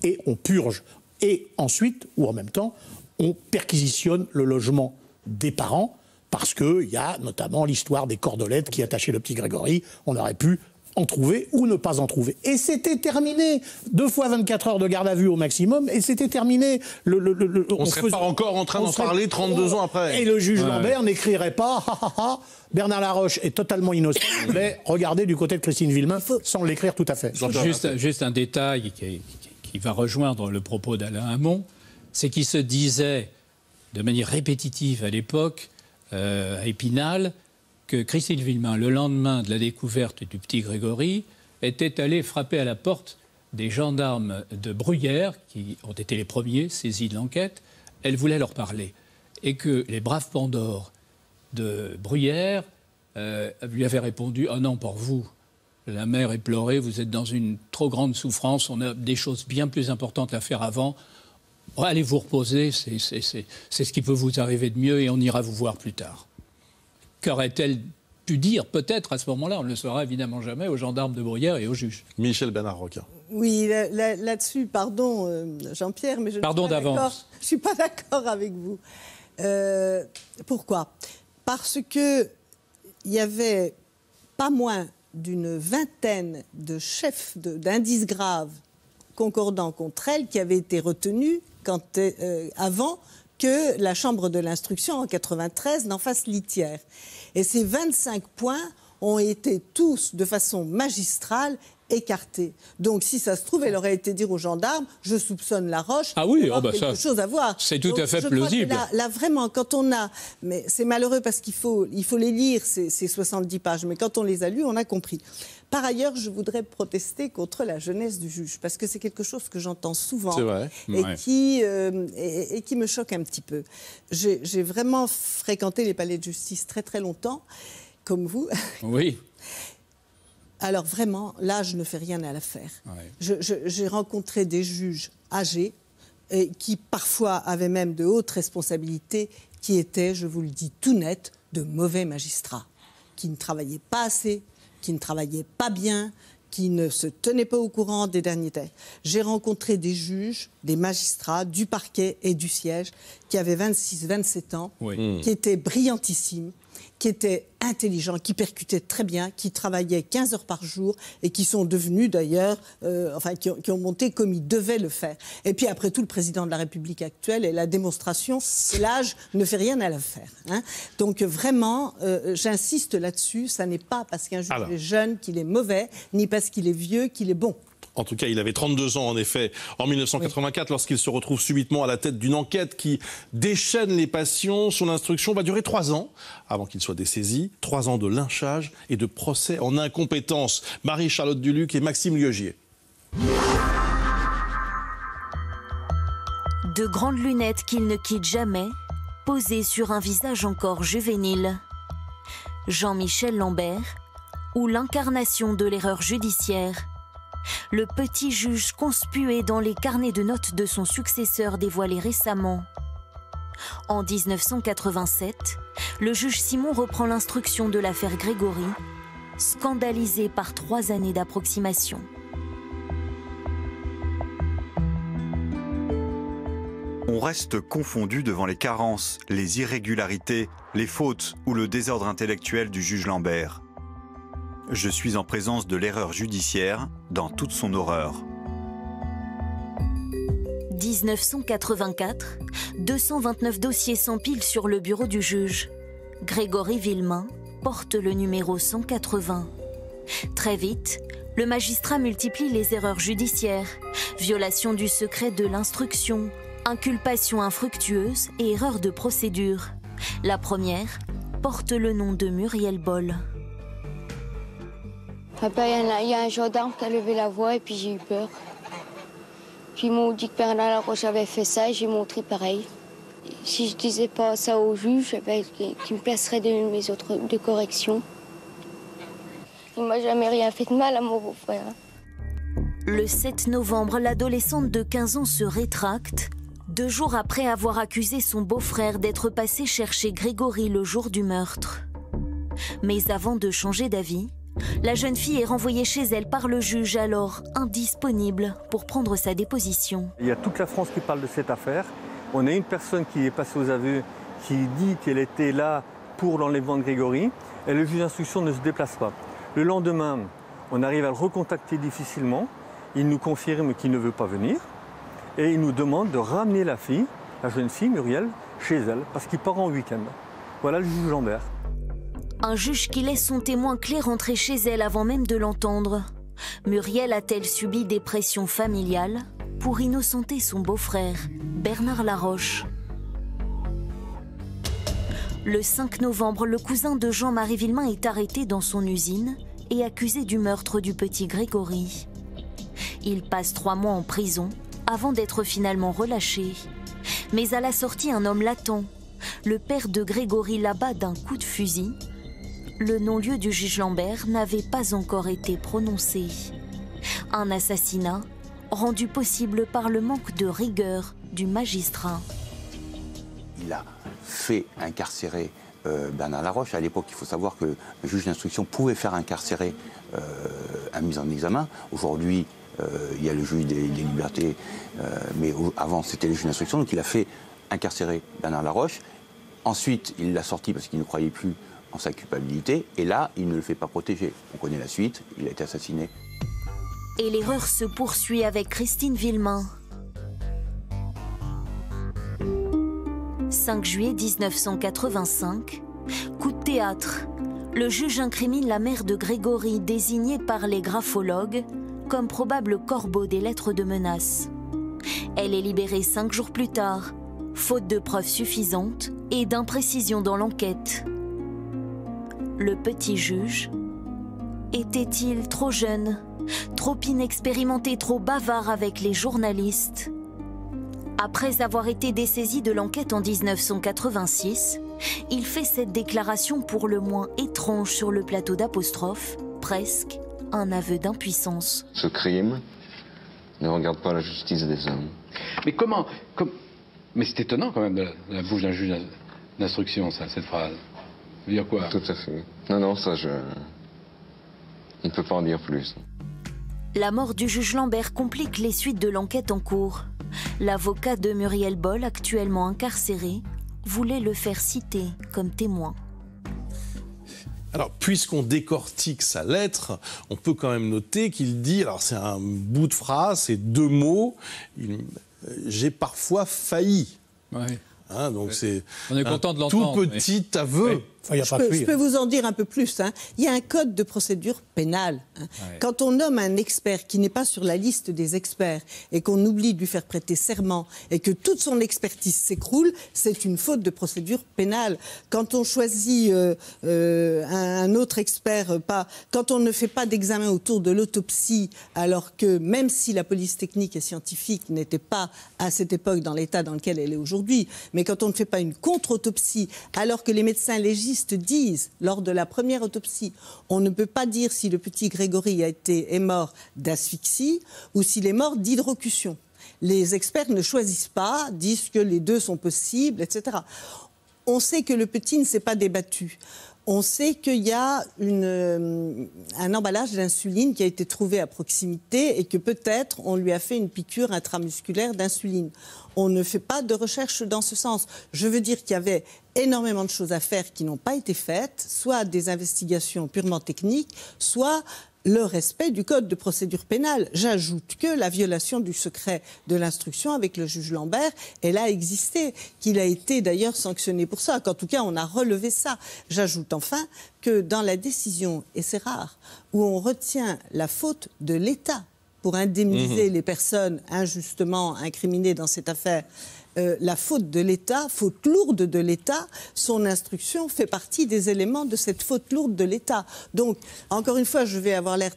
et on purge. Et ensuite, ou en même temps, on perquisitionne le logement des parents, parce qu'il y a notamment l'histoire des cordelettes qui attachaient le petit Grégory. On aurait pu en trouver ou ne pas en trouver. Et c'était terminé. Deux fois 24 heures de garde à vue au maximum, et c'était terminé. Le, on ne serait pas encore en train d'en parler 32 ans après. Et le juge Lambert n'écrirait pas Bernard Laroche est totalement innocent, mais regardez du côté de Christine Villemin sans l'écrire tout à fait. Juste, juste un détail qui qui va rejoindre le propos d'Alain Hamon, c'est qu'il se disait de manière répétitive à l'époque, euh, à Épinal, que Christine Villemin, le lendemain de la découverte du petit Grégory, était allée frapper à la porte des gendarmes de Bruyères, qui ont été les premiers saisis de l'enquête. Elle voulait leur parler. Et que les braves Pandores de Bruyère euh, lui avaient répondu Ah oh non, pour vous, la mère est pleurée, vous êtes dans une trop grande souffrance, on a des choses bien plus importantes à faire avant. Allez vous reposer, c'est ce qui peut vous arriver de mieux et on ira vous voir plus tard. Qu'aurait-elle pu dire peut-être à ce moment-là, on ne le saura évidemment jamais, aux gendarmes de Bruyères et aux juges. Michel Bernard Roquin. Oui, là-dessus, pardon euh, Jean-Pierre, mais je pardon ne suis pas d'accord avec vous. Euh, pourquoi Parce qu'il il y avait pas moins d'une vingtaine de chefs d'indices graves concordant contre elle qui avaient été retenus euh, euh, avant que la Chambre de l'instruction en 93 n'en fasse litière. Et ces 25 points ont été tous, de façon magistrale, Écarté. Donc, si ça se trouve, elle aurait été dire aux gendarmes Je soupçonne la roche. Ah oui, oh, bah quelque ça, chose à voir. C'est tout à fait plausible. Là, vraiment, quand on a. Mais c'est malheureux parce qu'il faut, il faut les lire, ces, 70 pages. Mais quand on les a lues, on a compris. Par ailleurs, je voudrais protester contre la jeunesse du juge, parce que c'est quelque chose que j'entends souvent vrai, et, qui, euh, et, qui me choque un petit peu. J'ai vraiment fréquenté les palais de justice très très longtemps, comme vous. Oui. alors vraiment, là je ne fais rien à l'affaire. J'ai rencontré des juges âgés qui parfois avaient même de hautes responsabilités, qui étaient, je vous le dis tout net, de mauvais magistrats, qui ne travaillaient pas assez, qui ne travaillaient pas bien, qui ne se tenaient pas au courant des derniers textes. J'ai rencontré des juges, des magistrats du parquet et du siège qui avaient 26-27 ans, qui étaient brillantissimes, qui étaient intelligents, qui percutaient très bien, qui travaillaient 15 heures par jour et qui sont devenus d'ailleurs, euh, enfin, qui ont, monté comme ils devaient le faire. Et puis après tout, le président de la République actuelle et la démonstration, l'âge ne fait rien à l'affaire. Hein. Donc vraiment, euh, j'insiste là-dessus, ça n'est pas parce qu'un juge est jeune qu'il est mauvais, ni parce qu'il est vieux qu'il est bon. En tout cas, il avait 32 ans en effet en 1984 lorsqu'il se retrouve subitement à la tête d'une enquête qui déchaîne les passions. Son instruction va durer trois ans avant qu'il soit dessaisi. Trois ans de lynchage et de procès en incompétence. Marie-Charlotte Duluc et Maxime Liogier. De grandes lunettes qu'il ne quitte jamais, posées sur un visage encore juvénile. Jean-Michel Lambert, ou l'incarnation de l'erreur judiciaire le petit juge conspué dans les carnets de notes de son successeur dévoilés récemment. En 1987, le juge Simon reprend l'instruction de l'affaire Grégory, scandalisé par trois années d'approximation. On reste confondu devant les carences, les irrégularités, les fautes ou le désordre intellectuel du juge Lambert je suis en présence de l'erreur judiciaire dans toute son horreur. 1984, 229 dossiers s'empilent sur le bureau du juge. Grégory Villemain porte le numéro 180. Très vite, le magistrat multiplie les erreurs judiciaires, violation du secret de l'instruction, inculpation infructueuse et erreur de procédure. La première porte le nom de Muriel Boll il y, a un gendarme qui a levé la voix et puis j'ai eu peur. Puis ils m'ont dit que Bernard Laroche avait fait ça et j'ai montré pareil. Si je disais pas ça au juge, eh ben, il me placerait de mes autres de correction. Il m'a jamais rien fait de mal à mon beau-frère. Hein. Le 7 novembre, l'adolescente de 15 ans se rétracte, deux jours après avoir accusé son beau-frère d'être passé chercher Grégory le jour du meurtre. Mais avant de changer d'avis, la jeune fille est renvoyée chez elle par le juge, alors indisponible pour prendre sa déposition. Il y a toute la France qui parle de cette affaire. On a une personne qui est passée aux aveux qui dit qu'elle était là pour l'enlèvement de Grégory et le juge d'instruction ne se déplace pas. Le lendemain, on arrive à le recontacter difficilement. Il nous confirme qu'il ne veut pas venir et il nous demande de ramener la fille, la jeune fille Muriel, chez elle parce qu'il part en week-end. Voilà le juge Lambert. Un juge qui laisse son témoin clé rentrer chez elle avant même de l'entendre. Muriel a-t-elle subi des pressions familiales pour innocenter son beau-frère, Bernard Laroche Le 5 novembre, le cousin de Jean-Marie Villemain est arrêté dans son usine et accusé du meurtre du petit Grégory. Il passe trois mois en prison avant d'être finalement relâché. Mais à la sortie, un homme l'attend, le père de Grégory l'abat d'un coup de fusil le non-lieu du juge Lambert n'avait pas encore été prononcé. Un assassinat rendu possible par le manque de rigueur du magistrat. Il a fait incarcérer euh, Bernard Laroche. À l'époque, il faut savoir que le juge d'instruction pouvait faire incarcérer euh, un mis en examen. Aujourd'hui, euh, il y a le juge des, des libertés, mais avant, c'était le juge d'instruction. Donc, il a fait incarcérer Bernard Laroche. Ensuite, il l'a sorti parce qu'il ne croyait plus sa culpabilité, et là, il ne le fait pas protéger. On connaît la suite, il a été assassiné. Et l'erreur se poursuit avec Christine Villemin. 5 juillet 1985, coup de théâtre. Le juge incrimine la mère de Grégory, désignée par les graphologues comme probable corbeau des lettres de menace. Elle est libérée cinq jours plus tard, faute de preuves suffisantes et d'imprécisions dans l'enquête le petit juge Était-il trop jeune, trop inexpérimenté, trop bavard avec les journalistes Après avoir été dessaisi de l'enquête en 1986, il fait cette déclaration pour le moins étrange sur le plateau d'apostrophe, presque un aveu d'impuissance. Ce crime ne regarde pas la justice des hommes. Mais comment, Mais c'est étonnant quand même la, la bouche d'un juge d'instruction, ça, cette phrase quoi Tout à fait. Non, non, ça, je. On ne peut pas en dire plus. La mort du juge Lambert complique les suites de l'enquête en cours. L'avocat de Muriel Boll, actuellement incarcéré, voulait le faire citer comme témoin. Alors, puisqu'on décortique sa lettre, on peut quand même noter qu'il dit, alors c'est un bout de phrase, c'est deux mots, euh, j'ai parfois failli. Hein, donc c'est on est content de l'entendre, tout petit aveu je, peux, hein. vous en dire un peu plus. Hein. Il y a un code de procédure pénale. Hein. Quand on nomme un expert qui n'est pas sur la liste des experts et qu'on oublie de lui faire prêter serment et que toute son expertise s'écroule, c'est une faute de procédure pénale. Quand on choisit euh, euh, un, autre expert, euh, pas, quand on ne fait pas d'examen autour de l'autopsie, alors que même si la police technique et scientifique n'était pas à cette époque dans l'état dans lequel elle est aujourd'hui, mais quand on ne fait pas une contre-autopsie, alors que les médecins légistes disent lors de la première autopsie, on ne peut pas dire si le petit Grégory a été, est mort d'asphyxie ou s'il est mort d'hydrocution. Les experts ne choisissent pas, disent que les deux sont possibles, etc. On sait que le petit ne s'est pas débattu. On sait qu'il y a une, euh, un emballage d'insuline qui a été trouvé à proximité et que peut-être on lui a fait une piqûre intramusculaire d'insuline. On ne fait pas de recherche dans ce sens. Je veux dire qu'il y avait énormément de choses à faire qui n'ont pas été faites, soit des investigations purement techniques, soit le respect du code de procédure pénale. J'ajoute que la violation du secret de l'instruction avec le juge Lambert, elle a existé, qu'il a été d'ailleurs sanctionné pour ça, qu'en tout cas on a relevé ça. J'ajoute enfin que dans la décision, et c'est rare, où on retient la faute de l'État pour indemniser mmh les personnes injustement incriminées dans cette affaire, euh, la faute de l'État, faute lourde de l'État, son instruction fait partie des éléments de cette faute lourde de l'État. Donc, encore une fois, je vais avoir l'air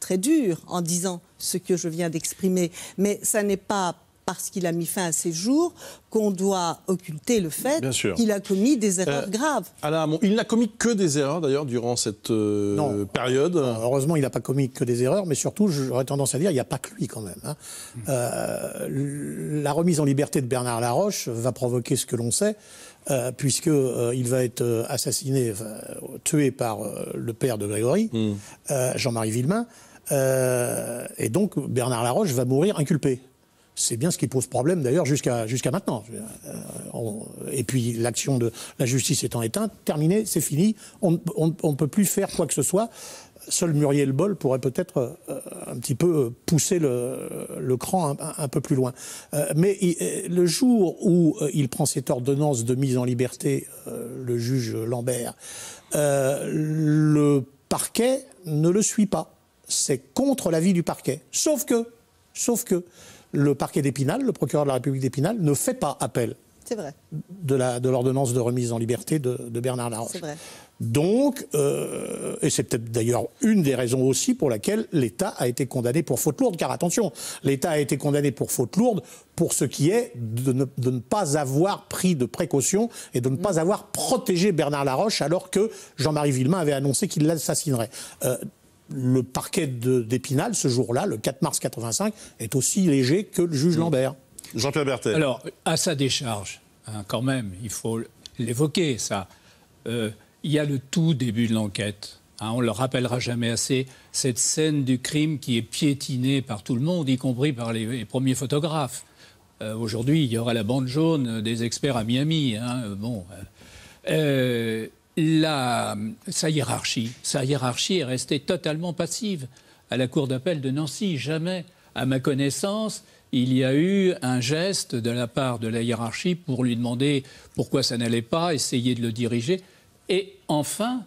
très dur en disant ce que je viens d'exprimer, mais ça n'est pas parce qu'il a mis fin à ses jours qu'on doit occulter le fait qu'il a commis des euh, erreurs graves. il n'a commis que des erreurs d'ailleurs durant cette euh, période. Euh, heureusement, il n'a pas commis que des erreurs, mais surtout, j'aurais tendance à dire, il n'y a pas que lui quand même. Hein. Hmm. la remise en liberté de Bernard Laroche va provoquer ce que l'on sait. Euh, puisque il va être assassiné, tué par le père de Grégory, hmm. Jean-Marie Villemain, et donc Bernard Laroche va mourir inculpé. C'est bien ce qui pose problème d'ailleurs jusqu'à jusqu'à maintenant. Euh, et puis l'action de la justice étant éteinte, terminée, c'est fini. On ne peut plus faire quoi que ce soit seul Muriel Boll pourrait peut-être euh, un petit peu euh, pousser le, le cran un, peu plus loin. mais le jour où il prend cette ordonnance de mise en liberté, le juge Lambert, le parquet ne le suit pas. C'est contre l'avis du parquet. Sauf que, sauf que, le parquet d'Épinal, le procureur de la République d'Épinal, ne fait pas appel vrai. de l'ordonnance de, remise en liberté de, Bernard Laroche. Vrai. Donc, euh, et c'est peut-être d'ailleurs une des raisons aussi pour laquelle l'État a été condamné pour faute lourde, car attention, l'État a été condamné pour faute lourde pour ce qui est de ne, pas avoir pris de précautions et de ne pas mm. avoir protégé Bernard Laroche alors que Jean-Marie Villemin avait annoncé qu'il l'assassinerait. Euh, le parquet d'Épinal, ce jour-là, le 4 mars 85, est aussi léger que le juge Lambert. Jean-Pierre Berthet. Alors, à sa décharge, hein, quand même, il faut l'évoquer, ça. Euh, il y a le tout début de l'enquête. Hein, on ne le rappellera jamais assez, cette scène du crime qui est piétinée par tout le monde, y compris par les, premiers photographes. Euh, aujourd'hui, il y aura la bande jaune des experts à Miami. Hein, bon, euh, sa hiérarchie. Sa hiérarchie est restée totalement passive à la Cour d'appel de Nancy. Jamais, à ma connaissance, il y a eu un geste de la part de la hiérarchie pour lui demander pourquoi ça n'allait pas, essayer de le diriger. Et enfin,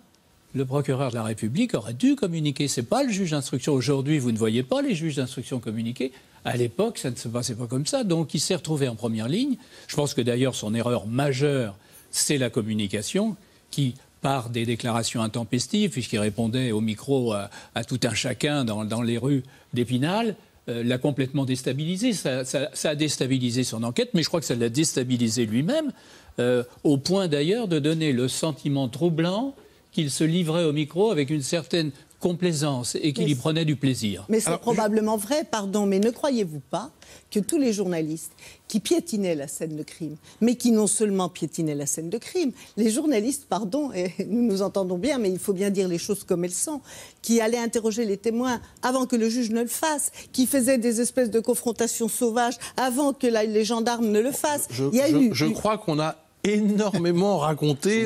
le procureur de la République aurait dû communiquer. Ce n'est pas le juge d'instruction. Aujourd'hui, vous ne voyez pas les juges d'instruction communiquer. À l'époque, ça ne se passait pas comme ça. Donc, il s'est retrouvé en première ligne. Je pense que d'ailleurs, son erreur majeure, c'est la communication qui par des déclarations intempestives, puisqu'il répondait au micro à, tout un chacun dans, les rues d'Épinal, euh, l'a complètement déstabilisé. Ça, a déstabilisé son enquête, mais je crois que ça l'a déstabilisé lui-même, euh, au point d'ailleurs de donner le sentiment troublant qu'il se livrait au micro avec une certaine complaisance et qu'il y prenait du plaisir. Mais c'est probablement vrai, pardon, mais ne croyez-vous pas que tous les journalistes qui piétinaient la scène de crime, mais qui non seulement piétinaient la scène de crime, les journalistes, pardon, et nous nous entendons bien, mais il faut bien dire les choses comme elles sont, qui allaient interroger les témoins avant que le juge ne le fasse, qui faisaient des espèces de confrontations sauvages avant que les gendarmes ne le fassent. il y a eu, je crois qu'on a énormément raconté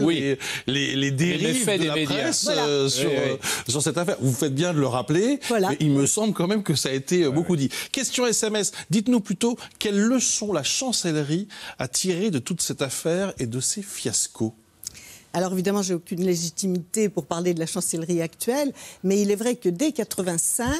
les, dérives de la presse euh, euh, sur, cette affaire. Vous faites bien de le rappeler, il me semble quand même que ça a été euh, beaucoup dit. Question SMS, dites-nous plutôt quelle leçon la chancellerie a tirée de toute cette affaire et de ces fiascos alors évidemment, j'ai aucune légitimité pour parler de la chancellerie actuelle, mais il est vrai que dès 85,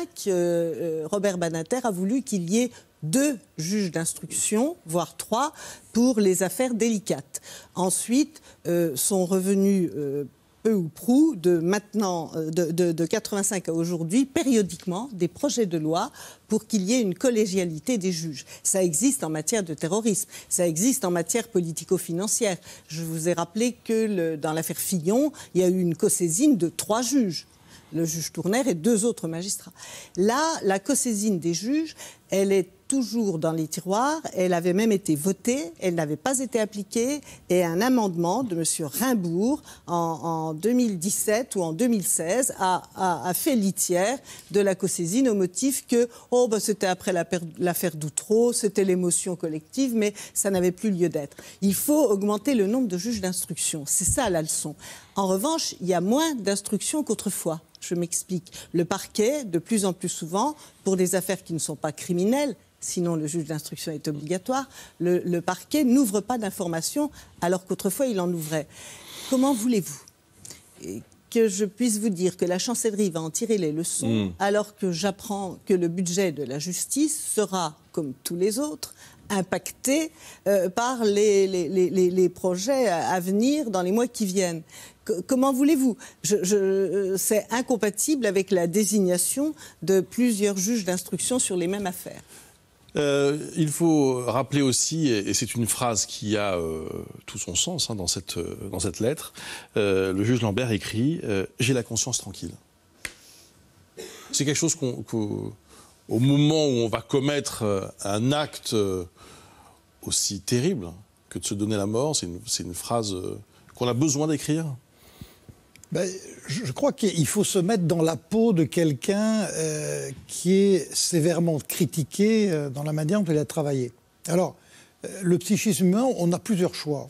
Robert Banater a voulu qu'il y ait deux juges d'instruction, voire trois, pour les affaires délicates. Ensuite, euh, sont revenus euh, peu ou prou, de maintenant, euh, de, 85 à aujourd'hui, périodiquement, des projets de loi pour qu'il y ait une collégialité des juges. Ça existe en matière de terrorisme, ça existe en matière politico-financière. Je vous ai rappelé que le, dans l'affaire Fillon, il y a eu une co-saisine de trois juges le juge Tournaire et deux autres magistrats. Là, la co-saisine des juges, elle est toujours dans les tiroirs. Elle avait même été votée, elle n'avait pas été appliquée. Et un amendement de M. Rimbourg en, 2017 ou en 2016 a, fait litière de la co-saisine au motif que oh, ben, c'était après l'affaire Doutreau, c'était l'émotion collective, mais ça n'avait plus lieu d'être. Il faut augmenter le nombre de juges d'instruction. C'est ça la leçon. En revanche, il y a moins d'instructions qu'autrefois. Je m'explique. Le parquet, de plus en plus souvent, pour des affaires qui ne sont pas criminelles, sinon le juge d'instruction est obligatoire, le, parquet n'ouvre pas d'informations alors qu'autrefois il en ouvrait. Comment voulez-vous que je puisse vous dire que la chancellerie va en tirer les leçons hmm. alors que j'apprends que le budget de la justice sera, comme tous les autres, impacté euh, par les, projets à venir dans les mois qui viennent. comment voulez-vous euh, C'est incompatible avec la désignation de plusieurs juges d'instruction sur les mêmes affaires. Euh, il faut rappeler aussi, et c'est une phrase qui a euh, tout son sens hein, dans, cette, euh, dans cette lettre, le juge Lambert écrit J'ai la conscience tranquille ⁇ C'est quelque chose qu'au au moment où on va commettre un acte aussi terrible que de se donner la mort, c'est une, phrase qu'on a besoin d'écrire ben, je crois qu'il faut se mettre dans la peau de quelqu'un euh, qui est sévèrement critiqué euh, dans la manière dont il a travaillé. Alors, euh, le psychisme humain, on a plusieurs choix.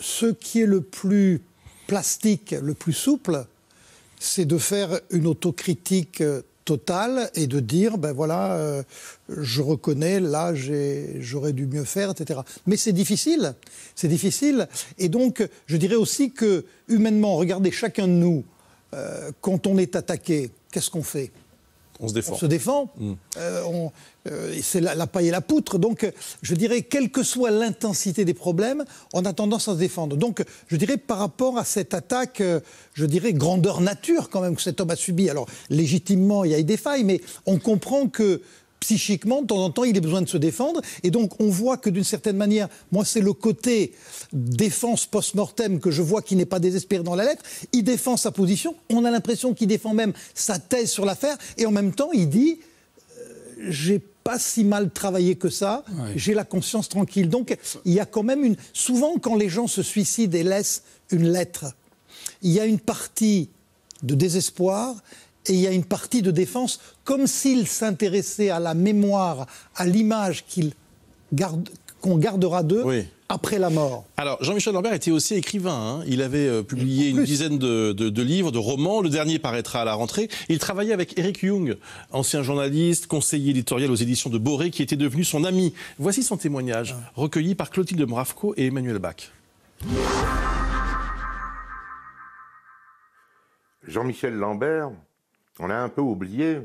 ce qui est le plus plastique, le plus souple, c'est de faire une autocritique Total, et de dire, ben voilà, euh, je reconnais, là j'aurais dû mieux faire, etc. Mais c'est difficile, c'est difficile. Et donc, je dirais aussi que humainement, regardez chacun de nous, euh, quand on est attaqué, qu'est-ce qu'on fait on se défend. On mm. euh, euh, c'est la, paille et la poutre. Donc, je dirais, quelle que soit l'intensité des problèmes, on a tendance à se défendre. Donc, je dirais, par rapport à cette attaque, euh, je dirais, grandeur nature quand même que cet homme a subi. Alors, légitimement, il y a eu des failles, mais on comprend que psychiquement, de temps en temps, il a besoin de se défendre. Et donc, on voit que d'une certaine manière, moi, c'est le côté défense post-mortem que je vois qui n'est pas désespéré dans la lettre. Il défend sa position. On a l'impression qu'il défend même sa thèse sur l'affaire. Et en même temps, il dit euh, J'ai pas si mal travaillé que ça. J'ai la conscience tranquille. Donc, il y a quand même une. Souvent, quand les gens se suicident et laissent une lettre, il y a une partie de désespoir et il y a une partie de défense, comme s'il s'intéressait à la mémoire, à l'image qu'il garde, qu'on gardera d'eux. Après la mort. Alors, Jean-Michel Lambert était aussi écrivain. Hein. Il avait euh, publié une dizaine de, livres, de romans. Le dernier paraîtra à la rentrée. Il travaillait avec Eric Jung, ancien journaliste, conseiller éditorial aux éditions de Boré, qui était devenu son ami. Voici son témoignage, ah. recueilli par Clotilde Moravco et Emmanuel Bach. Jean-Michel Lambert, on l'a un peu oublié,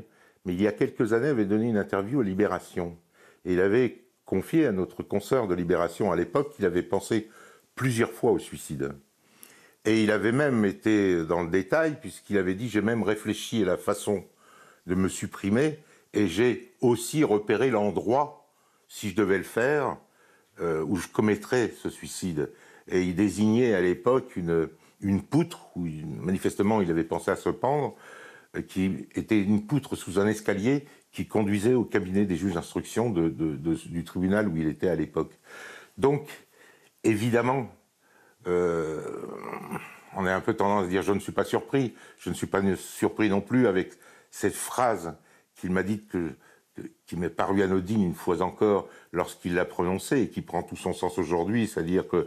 mais il y a quelques années, il avait donné une interview aux Libération. Et il avait confié à notre consoeur de Libération à l'époque qu'il avait pensé plusieurs fois au suicide. Et il avait même été dans le détail, puisqu'il avait dit J'ai même réfléchi à la façon de me supprimer, et j'ai aussi repéré l'endroit, si je devais le faire, euh, où je commettrais ce suicide. Et il désignait à l'époque une, une poutre, où manifestement il avait pensé à se pendre, euh, qui était une poutre sous un escalier qui conduisait au cabinet des juges d'instruction du tribunal où il était à l'époque. Donc, évidemment, euh, on a un peu tendance à dire je ne suis pas surpris, je ne suis pas surpris non plus avec cette phrase qu'il m'a dite qui m'est parue anodine une fois encore lorsqu'il l'a prononcée et qui prend tout son sens aujourd'hui, c'est-à-dire que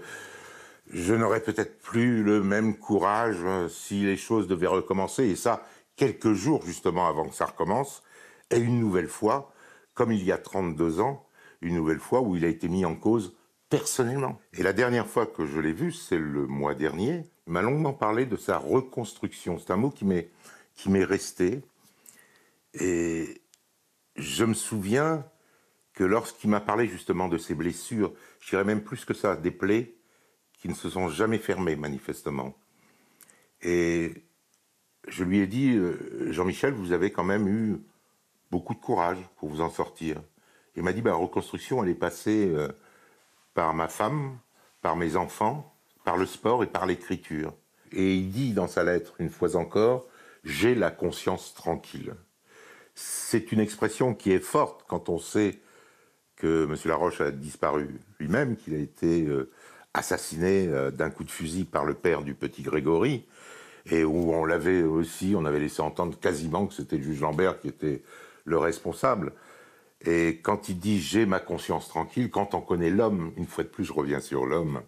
je n'aurais peut-être plus le même courage si les choses devaient recommencer. Et ça, quelques jours justement avant que ça recommence, et une nouvelle fois, comme il y a 32 ans, une nouvelle fois où il a été mis en cause personnellement. Et la dernière fois que je l'ai vu, c'est le mois dernier, il m'a longuement parlé de sa reconstruction. C'est un mot qui m'est, qui m'est resté. Et je me souviens que lorsqu'il m'a parlé justement de ses blessures, je dirais même plus que ça, des plaies qui ne se sont jamais fermées manifestement. Et je lui ai dit, euh, Jean-Michel, vous avez quand même eu beaucoup de courage pour vous en sortir. Il m'a dit, la bah, reconstruction, elle est passée euh, par ma femme, par mes enfants, par le sport et par l'écriture. Et il dit dans sa lettre, une fois encore, j'ai la conscience tranquille. C'est une expression qui est forte quand on sait que M. Laroche a disparu lui-même, qu'il a été euh, assassiné d'un coup de fusil par le père du petit Grégory, et où on l'avait aussi, on avait laissé entendre quasiment que c'était le juge Lambert qui était le responsable. Et quand il dit j'ai ma conscience tranquille, quand on connaît l'homme, une fois de plus je reviens sur l'homme,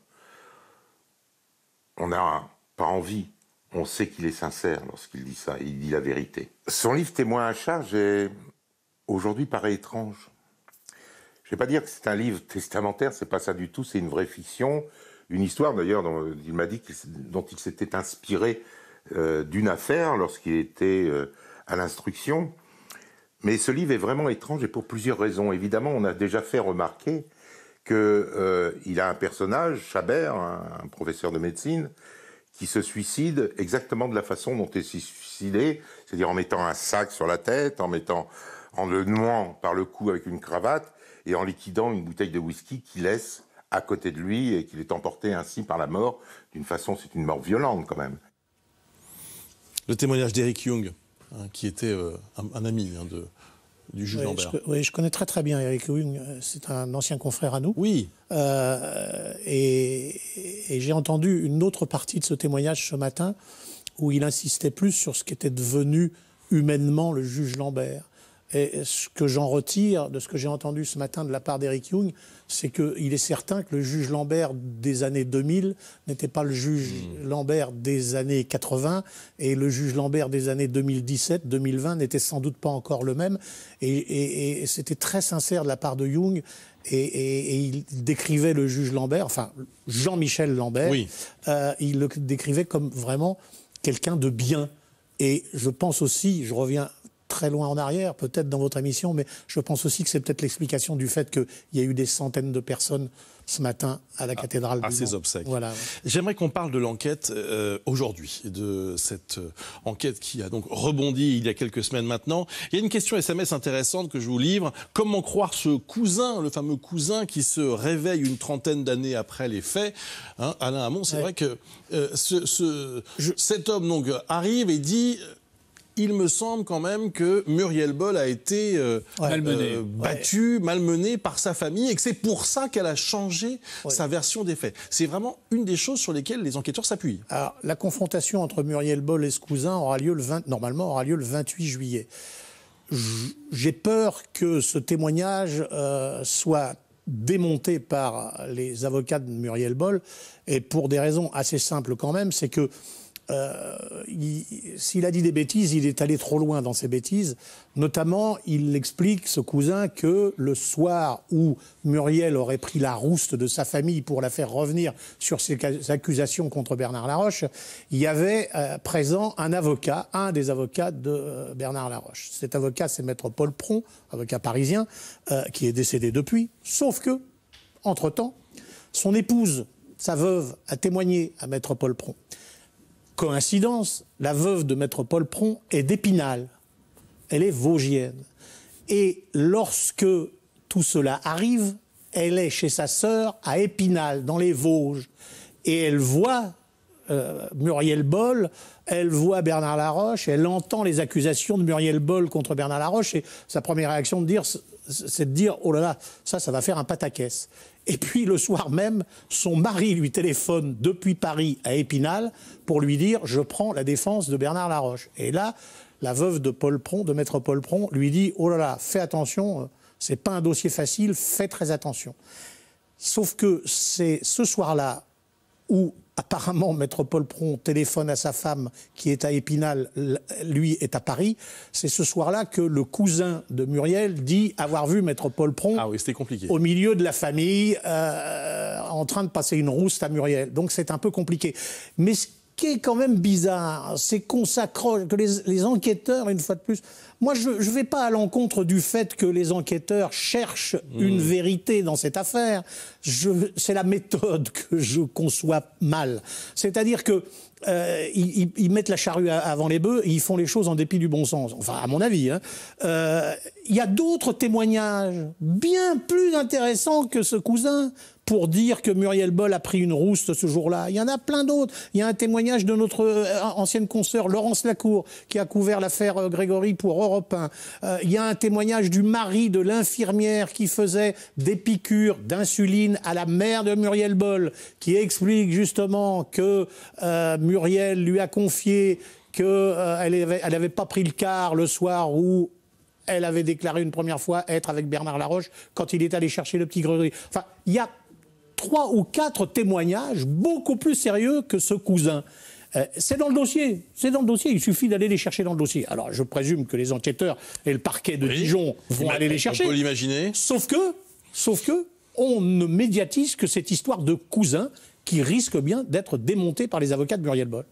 on n'a pas envie, on sait qu'il est sincère lorsqu'il dit ça, il dit la vérité. Son livre Témoin à charge est aujourd'hui paraît étrange. Je ne vais pas dire que c'est un livre testamentaire, c'est pas ça du tout, c'est une vraie fiction, une histoire d'ailleurs dont il m'a dit dont il s'était inspiré euh, d'une affaire lorsqu'il était euh, à l'instruction. Mais ce livre est vraiment étrange et pour plusieurs raisons. Évidemment, on a déjà fait remarquer qu'il euh, a un personnage, Chabert, un, professeur de médecine, qui se suicide exactement de la façon dont est suicidé, c'est-à-dire en mettant un sac sur la tête, en mettant, en le nouant par le cou avec une cravate et en liquidant une bouteille de whisky qu'il laisse à côté de lui et qu'il est emporté ainsi par la mort. D'une façon, c'est une mort violente quand même. Le témoignage d'Eric Young, hein, qui était euh, un, ami hein, de, du juge Lambert. oui, je connais très très bien Eric Young, euh, c'est un ancien confrère à nous. Oui. Euh, et, et j'ai entendu une autre partie de ce témoignage ce matin où il insistait plus sur ce qu'était devenu humainement le juge Lambert. Et ce que j'en retire de ce que j'ai entendu ce matin de la part d'Eric Young, c'est qu'il est certain que le juge Lambert des années 2000 n'était pas le juge hmm. Lambert des années 80 et le juge Lambert des années 2017-2020 n'était sans doute pas encore le même. Et, c'était très sincère de la part de Young. Et, il décrivait le juge Lambert, enfin Jean-Michel Lambert, euh, il le décrivait comme vraiment quelqu'un de bien. Et je pense aussi, je reviens très loin en arrière, peut-être dans votre émission, mais je pense aussi que c'est peut-être l'explication du fait qu'il y a eu des centaines de personnes ce matin à la ah, cathédrale à, à obsèques. Voilà. J'aimerais qu'on parle de l'enquête aujourd'hui aujourd'hui, de cette euh, enquête qui a donc rebondi il y a quelques semaines maintenant. Il y a une question SMS intéressante que je vous livre. Comment croire ce cousin, le fameux cousin qui se réveille une trentaine d'années après les faits hein, Alain Hamon, c'est vrai que euh, ce, cet homme donc, arrive et dit il me semble quand même que Muriel Boll a été euh, euh, battue, malmenée par sa famille et que c'est pour ça qu'elle a changé sa version des faits. C'est vraiment une des choses sur lesquelles les enquêteurs s'appuient. Alors, la confrontation entre Muriel Boll et ce cousin aura lieu le normalement aura lieu le 28 juillet. J'ai peur que ce témoignage euh, soit démonté par les avocats de Muriel Boll et pour des raisons assez simples quand même, c'est que euh, s'il a dit des bêtises, il est allé trop loin dans ses bêtises. Notamment, il explique, ce cousin, que le soir où Muriel aurait pris la rouste de sa famille pour la faire revenir sur ses accusations contre Bernard Laroche, il y avait euh, présent un avocat, un des avocats de euh, Bernard Laroche. Cet avocat, c'est Maître Paul Pron, avocat parisien, qui est décédé depuis. Sauf que, entre-temps, son épouse, sa veuve, a témoigné à Maître Paul Pron. Coïncidence, la veuve de Maître Paul Pron est d'Épinal. Elle est vosgienne. Et lorsque tout cela arrive, elle est chez sa sœur à Épinal, dans les Vosges. Et elle voit euh, Muriel Boll, elle voit Bernard Laroche, elle entend les accusations de Muriel Boll contre Bernard Laroche, et sa première réaction de dire c'est de dire oh là là, ça, ça va faire un pataquès. Et puis le soir même, son mari lui téléphone depuis Paris à Épinal pour lui dire je prends la défense de Bernard Laroche. Et là, la veuve de Paul Pron, de maître Paul Pron, lui dit oh là là, fais attention, euh, c'est pas un dossier facile, fais très attention. Sauf que c'est ce soir-là où Apparemment, Maître Paul Pron téléphone à sa femme qui est à Épinal, lui est à Paris. C'est ce soir-là que le cousin de Muriel dit avoir vu Maître Paul Pron ah compliqué. au milieu de la famille euh, en train de passer une rousse à Muriel. Donc c'est un peu compliqué. Mais qui est quand même bizarre, c'est qu'on s'accroche, que les, enquêteurs, une fois de plus, moi je ne vais pas à l'encontre du fait que les enquêteurs cherchent hmm. une vérité dans cette affaire, c'est la méthode que je conçois mal. C'est-à-dire que euh, ils, mettent la charrue avant les bœufs et ils font les choses en dépit du bon sens. Enfin, à mon avis. Hein. Euh, il y a d'autres témoignages bien plus intéressants que ce cousin, pour dire que Muriel Boll a pris une rousse ce jour-là. Il y en a plein d'autres. Il y a un témoignage de notre euh, ancienne consoeur Laurence Lacour qui a couvert l'affaire euh, Grégory pour Europe 1. Euh, il y a un témoignage du mari de l'infirmière qui faisait des piqûres d'insuline à la mère de Muriel Boll qui explique justement que Muriel lui a confié qu'elle n'avait pas pris le car le soir où elle avait déclaré une première fois être avec Bernard Laroche quand il est allé chercher le petit Grégory. Enfin, il y a trois ou quatre témoignages beaucoup plus sérieux que ce cousin. Euh, c'est dans le dossier, c'est dans le dossier, il suffit d'aller les chercher dans le dossier. Alors je présume que les enquêteurs et le parquet de Dijon vont aller les chercher. l'imaginer. Sauf que, sauf que, on ne médiatise que cette histoire de cousin qui risque bien d'être démontée par les avocats de Muriel Boll.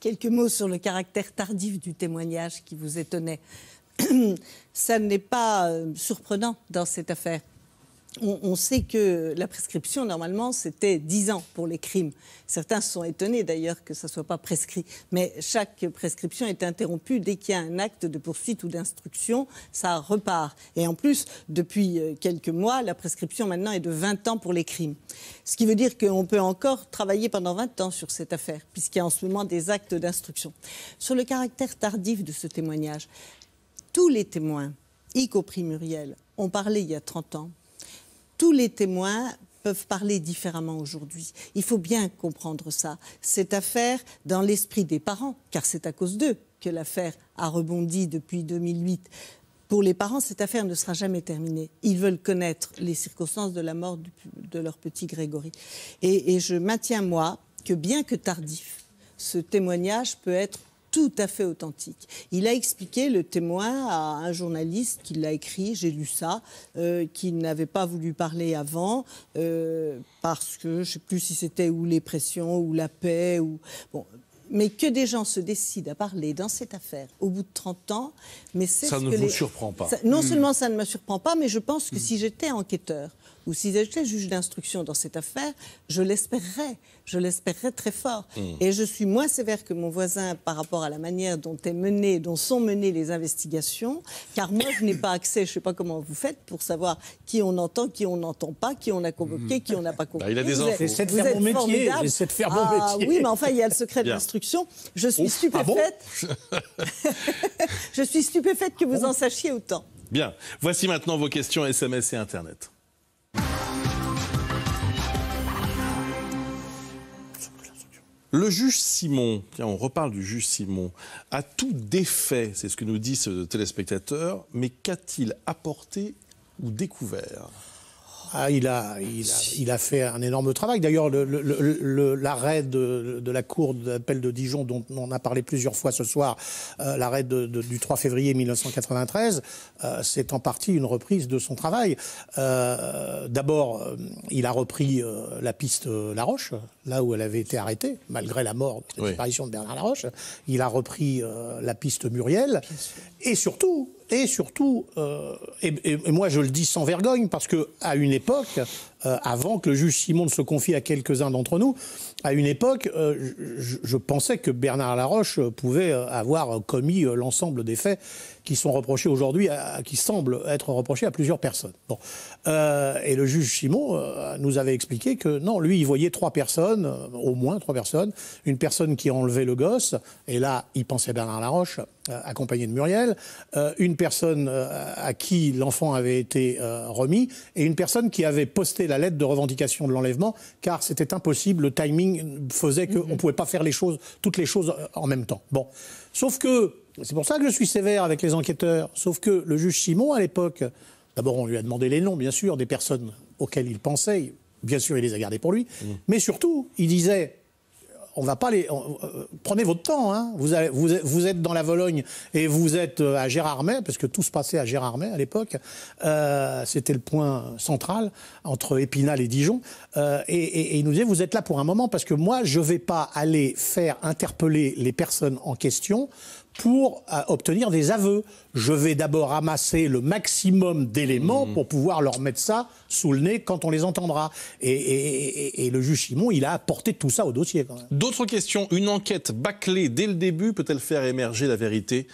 Quelques mots sur le caractère tardif du témoignage qui vous étonnait. Ça n'est pas euh, surprenant dans cette affaire on, sait que la prescription, normalement, c'était 10 ans pour les crimes. Certains sont étonnés d'ailleurs que ça ne soit pas prescrit. Mais chaque prescription est interrompue dès qu'il y a un acte de poursuite ou d'instruction, ça repart. Et en plus, depuis euh, quelques mois, la prescription maintenant est de 20 ans pour les crimes. Ce qui veut dire qu'on peut encore travailler pendant 20 ans sur cette affaire, puisqu'il y a en ce moment des actes d'instruction. Sur le caractère tardif de ce témoignage, tous les témoins, y compris Muriel, ont parlé il y a 30 ans tous les témoins peuvent parler différemment aujourd'hui. Il faut bien comprendre ça. Cette affaire, dans l'esprit des parents, car c'est à cause d'eux que l'affaire a rebondi depuis 2008, pour les parents, cette affaire ne sera jamais terminée. Ils veulent connaître les circonstances de la mort de leur petit Grégory. Et, et je maintiens, moi, que bien que tardif, ce témoignage peut être tout à fait authentique. Il a expliqué le témoin à un journaliste qui l'a écrit, j'ai lu ça, euh, qu'il n'avait pas voulu parler avant euh, parce que je ne sais plus si c'était ou les pressions ou la paix ou bon. Mais que des gens se décident à parler dans cette affaire au bout de 30 ans, mais c'est ça ne vous surprend pas. non hmm. seulement ça ne me surprend pas, mais je pense que hmm. si j'étais enquêteur, ou si j'étais juge d'instruction dans cette affaire, je l'espérerais, je l'espérerais très fort. Hmm. Et je suis moins sévère que mon voisin par rapport à la manière dont est menée, dont sont menées les investigations, car moi je n'ai pas accès, je ne sais pas comment vous faites pour savoir qui on entend, qui on n'entend pas, qui on a convoqué, hmm. qui on n'a pas convoqué. Bah, il a des de faire mon ah métier. J'essaie Oui, mais enfin il y a le secret de l'instruction. Je suis ah stupéfaite. je suis stupéfaite que vous ah en sachiez autant. Bien. Voici maintenant vos questions SMS et Internet. Le juge Simon, on reparle du juge Simon, a tout défait, c'est ce que nous dit ce téléspectateur, mais qu'a-t-il apporté ou découvert ah, il, a, il, a, fait un énorme travail. D'ailleurs, l'arrêt de, la Cour d'appel de Dijon, dont on a parlé plusieurs fois ce soir, euh, l'arrêt du 3 février 1993, euh, c'est en partie une reprise de son travail. Euh, d'abord, il a repris la piste Laroche, là où elle avait été arrêtée, malgré la mort, la disparition de Bernard Laroche. Il a repris la piste Muriel. Et surtout, et surtout, euh, et, moi je le dis sans vergogne, parce qu'à une époque, euh, avant que le juge Simon ne se confie à quelques-uns d'entre nous. À une époque, euh, je, pensais que Bernard Laroche euh, pouvait avoir commis l'ensemble des faits qui sont reprochés aujourd'hui, qui semblent être reprochés à plusieurs personnes. Bon. et le juge Simon nous avait expliqué que non, lui, il voyait trois personnes, au moins trois personnes. Une personne qui a enlevé le gosse, et là, il pensait Bernard Laroche, accompagné de Muriel. une personne à qui l'enfant avait été remis, et une personne qui avait posté la lettre de revendication de l'enlèvement, car c'était impossible. Le timing faisait qu'on mhm. ne pouvait pas faire les choses, toutes les choses euh, en même temps. Bon. Sauf que, c'est pour ça que je suis sévère avec les enquêteurs, sauf que le juge Simon, à l'époque, d'abord, on lui a demandé les noms, bien sûr, des personnes auxquelles il pensait. Bien sûr, il les a gardés pour lui. Mhm. Mais surtout, il disait on va pas les. Euh, prenez votre temps. Hein. Vous, vous, êtes dans la Vologne et vous êtes euh, à Gérardmer, parce que tout se passait à Gérardmer à l'époque. Euh, c'était le point central entre Épinal et Dijon. et, il nous disait vous êtes là pour un moment parce que moi, je vais pas aller faire interpeller les personnes en question pour euh, obtenir des aveux. Je vais d'abord ramasser le maximum d'éléments mmh. pour pouvoir leur mettre ça sous le nez quand on les entendra. Et, le juge Simon, il a apporté tout ça au dossier. D'autres questions. Une enquête bâclée dès le début peut-elle faire émerger la vérité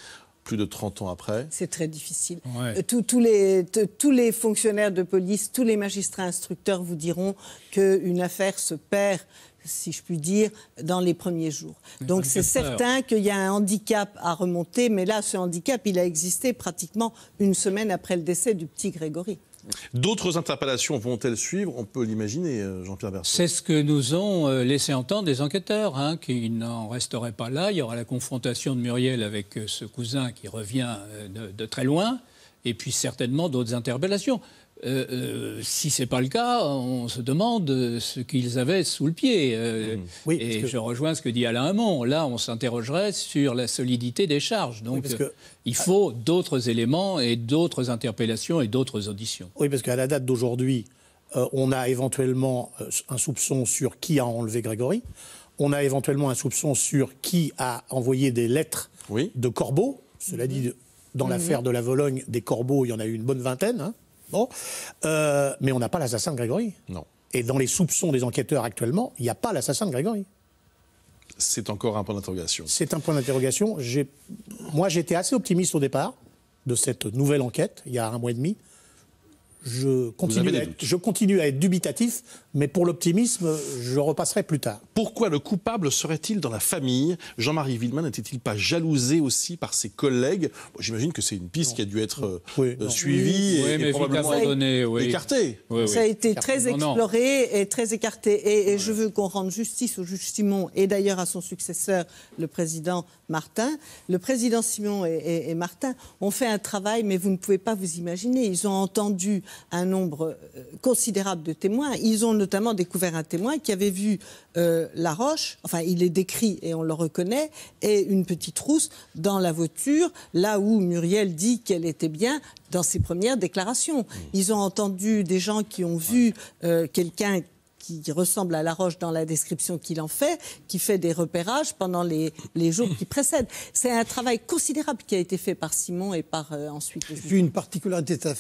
plus de 30 ans après C'est très difficile. Euh, tous, les, tous les fonctionnaires de police, tous les magistrats instructeurs vous diront qu'une affaire se perd si je puis dire, dans les premiers jours. Donc c'est certain qu'il y a un handicap à remonter, mais là, ce handicap, il a existé pratiquement une semaine après le décès du petit Grégory. D'autres interpellations vont-elles suivre On peut l'imaginer, euh, Jean-Pierre Bertrand. C'est ce que nous ont euh, laissé entendre des enquêteurs, hein, n'en resteraient pas là. Il y aura la confrontation de Muriel avec euh, ce cousin qui revient de très loin, et puis certainement d'autres interpellations. Euh, euh, si ce n'est pas le cas, on se demande euh, ce qu'ils avaient sous le pied. Mmh. Oui, et je rejoins ce que dit Alain Hamon. Là, on s'interrogerait sur la solidité des charges. Donc, il faut d'autres éléments et d'autres interpellations et d'autres auditions. Oui, parce qu'à la date d'aujourd'hui, on a éventuellement un soupçon sur qui a enlevé Grégory. On a éventuellement un soupçon sur qui a envoyé des lettres de corbeaux. Cela dit, mmh. dans mmh. l'affaire de la Vologne, des corbeaux, il y en a eu une bonne vingtaine. Hein. Bon. Euh, mais on n'a pas l'assassin de Grégory. Non. Et dans les soupçons des enquêteurs actuellement, il n'y a pas l'assassin de Grégory. C'est encore un point d'interrogation. C'est un point d'interrogation. Moi, j'étais assez optimiste au départ de cette nouvelle enquête, il y a un mois et demi je continue, à être, dubitatif, mais pour l'optimisme, je repasserai plus tard. Pourquoi le coupable serait-il dans la famille Jean-Marie Villemin n'était-il pas jalousé aussi par ses collègues J'imagine que c'est une piste qui a dû être euh, suivie et, probablement donné, écartée. Ça a été très exploré et très écarté. Et, je veux qu'on rende justice au juge Simon et d'ailleurs à son successeur, le président Martin. Le président Simon et Martin ont fait un travail, mais vous ne pouvez pas vous imaginer. Ils ont entendu un nombre euh, considérable de témoins. Ils ont notamment découvert un témoin qui avait vu euh, la roche, enfin il est décrit et on le reconnaît, et une petite rousse dans la voiture, là où Muriel dit qu'elle était bien dans ses premières déclarations. Mmh. Ils ont entendu des gens qui ont vu euh, quelqu'un qui ressemble à la roche dans la description qu'il en fait, qui fait des repérages pendant les, les jours qui précèdent. C'est un travail considérable qui a été fait par Simon et par euh, ensuite. Et une particularité de cette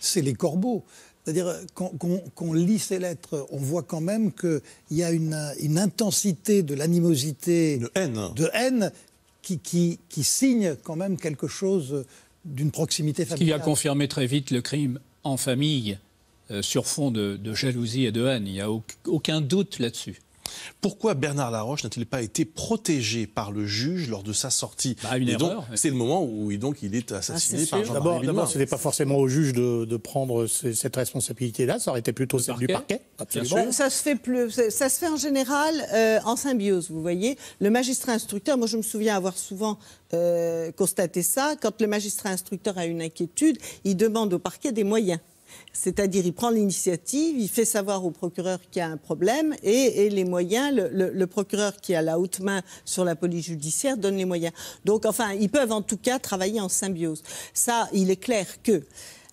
c'est les corbeaux. C'est-à-dire qu'on lit ces lettres, on voit quand même qu'il y a une, une intensité de l'animosité, de haine, de haine qui, qui, qui, signe quand même quelque chose d'une proximité familiale. Ce qui a confirmé très vite le crime en famille euh, sur fond de, jalousie et de haine. Il n'y a aucun doute là-dessus. Pourquoi Bernard Laroche n'a-t-il pas été protégé par le juge lors de sa sortie bah, C'est le moment où il est assassiné ah, par jean D'abord, ce n'était pas forcément au juge de, prendre cette responsabilité-là, ça aurait été plutôt celle du parquet. Ça, se fait en général euh, en symbiose, vous voyez. Le magistrat instructeur, moi je me souviens avoir souvent euh, constaté ça, quand le magistrat instructeur a une inquiétude, il demande au parquet des moyens. C'est-à-dire, il prend l'initiative, il fait savoir au procureur qu'il y a un problème et, les moyens, le, procureur qui a la haute main sur la police judiciaire donne les moyens. Donc, enfin, ils peuvent en tout cas travailler en symbiose. Ça, il est clair que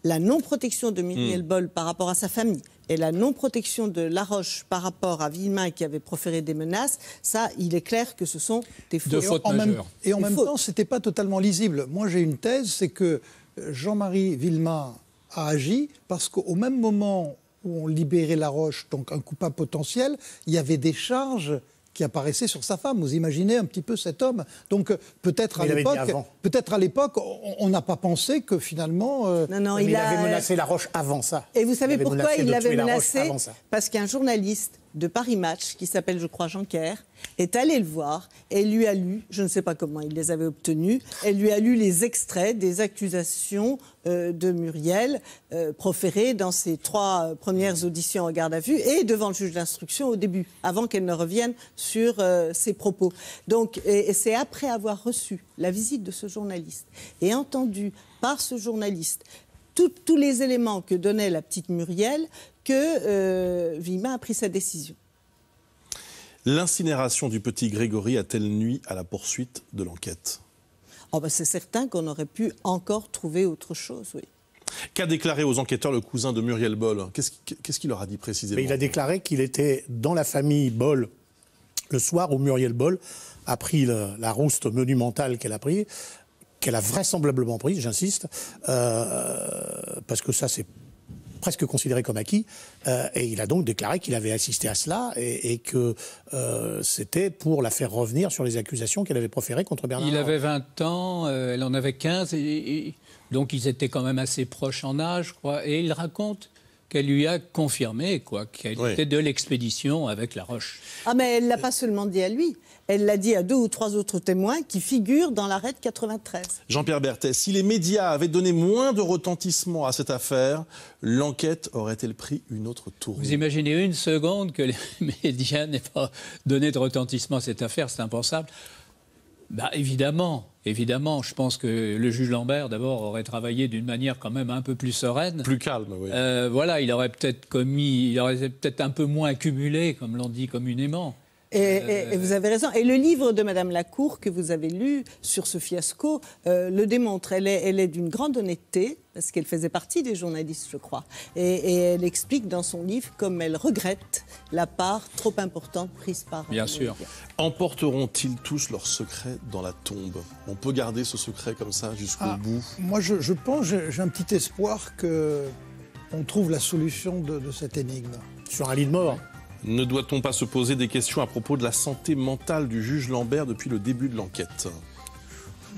la non-protection de Muriel hmm. Boll par rapport à sa famille, et la non-protection de Laroche par rapport à Villemain qui avait proféré des menaces, ça, il est clair que ce sont des fautes. De fautes en même, et en même temps, ce n'était pas totalement lisible. Moi, j'ai une thèse, c'est que Jean-Marie Villemain a agi parce qu'au même moment où on libérait la roche, donc un coupable potentiel, il y avait des charges qui apparaissaient sur sa femme. Vous imaginez un petit peu cet homme. Donc euh, peut-être à l'époque, peut-être à l'époque, on n'a pas pensé que finalement. Euh, non, il, avait menacé La Roche avant ça. Et vous savez pourquoi il l'avait menacé Parce qu'un journaliste de Paris Match, qui s'appelle, je crois, Jean Kerr, est allé le voir et lui a lu, je ne sais pas comment il les avait obtenus, elle lui a lu les extraits des accusations euh, de Muriel euh, proférées dans ses trois euh, premières auditions en garde à vue et devant le juge d'instruction au début, avant qu'elle ne revienne sur ses propos. Donc, c'est après avoir reçu la visite de ce journaliste et entendu par ce journaliste tous les éléments que donnait la petite Muriel que euh, Vima a pris sa décision. L'incinération du petit Grégory a-t-elle nuit à la poursuite de l'enquête oh, bah, C'est certain qu'on aurait pu encore trouver autre chose, oui. Qu'a déclaré aux enquêteurs le cousin de Muriel Boll Qu'est-ce qu'il leur a dit précisément Il a déclaré qu'il était dans la famille Boll le soir où Muriel Boll a pris la rouste monumentale qu'elle a prise qu'elle a vraisemblablement prise, j'insiste, euh, parce que ça c'est presque considéré comme acquis, euh, et il a donc déclaré qu'il avait assisté à cela et, que euh, c'était pour la faire revenir sur les accusations qu'elle avait proférées contre Bernard. Il avait 20 ans, elle en avait 15, donc ils étaient quand même assez proches en âge, crois. Et il raconte qu'elle lui a confirmé, quoi, qu'elle était de l'expédition avec La Roche. Ah, mais elle l'a pas seulement dit à lui. Elle l'a dit à deux ou trois autres témoins qui figurent dans l'arrêt de 93. Jean-Pierre Berthet, si les médias avaient donné moins de retentissement à cette affaire, l'enquête aurait-elle pris une autre tour ?– Vous imaginez une seconde que les médias n'aient pas donné de retentissement à cette affaire, c'est impensable. Bah, évidemment, évidemment. Je pense que le juge Lambert, d'abord, aurait travaillé d'une manière quand même un peu plus sereine. Plus calme, oui. Euh, voilà, il aurait peut-être commis, il aurait peut-être un peu moins accumulé, comme l'on dit communément. Euh, et, vous avez raison. Et le livre de Madame Lacour que vous avez lu sur ce fiasco euh, le démontre. Elle est, elle est d'une grande honnêteté parce qu'elle faisait partie des journalistes, je crois. Et, elle explique dans son livre comme elle regrette la part trop importante prise par. Bien sûr. Emporteront-ils tous leurs secrets dans la tombe On peut garder ce secret comme ça jusqu'au ah, bout Moi, je, pense, j'ai un petit espoir que on trouve la solution de, de cette énigme. Sur un lit de mort ne doit-on pas se poser des questions à propos de la santé mentale du juge Lambert depuis le début de l'enquête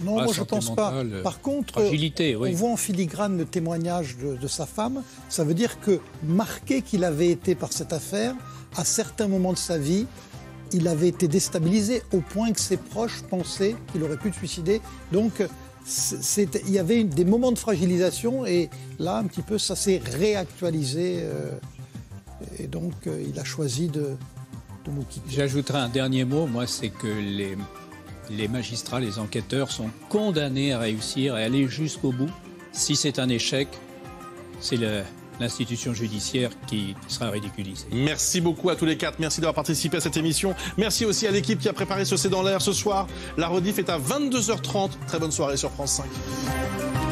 non, ah, moi je ne pense pas. Euh, par contre, euh, on voit en filigrane le témoignage de, sa femme. Ça veut dire que, marqué qu'il avait été par cette affaire, à certains moments de sa vie, il avait été déstabilisé au point que ses proches pensaient qu'il aurait pu se suicider. Donc, il y avait des moments de fragilisation et là, un petit peu, ça s'est réactualisé. Euh, et donc, euh, il a choisi de, de J'ajouterai un dernier mot, moi, c'est que les, les magistrats, les enquêteurs sont condamnés à réussir et aller jusqu'au bout. Si c'est un échec, c'est l'institution judiciaire qui sera ridiculisée. Merci beaucoup à tous les quatre. Merci d'avoir participé à cette émission. Merci aussi à l'équipe qui a préparé ce C'est dans l'air ce soir. La rediff est à 22h30. Très bonne soirée sur France 5.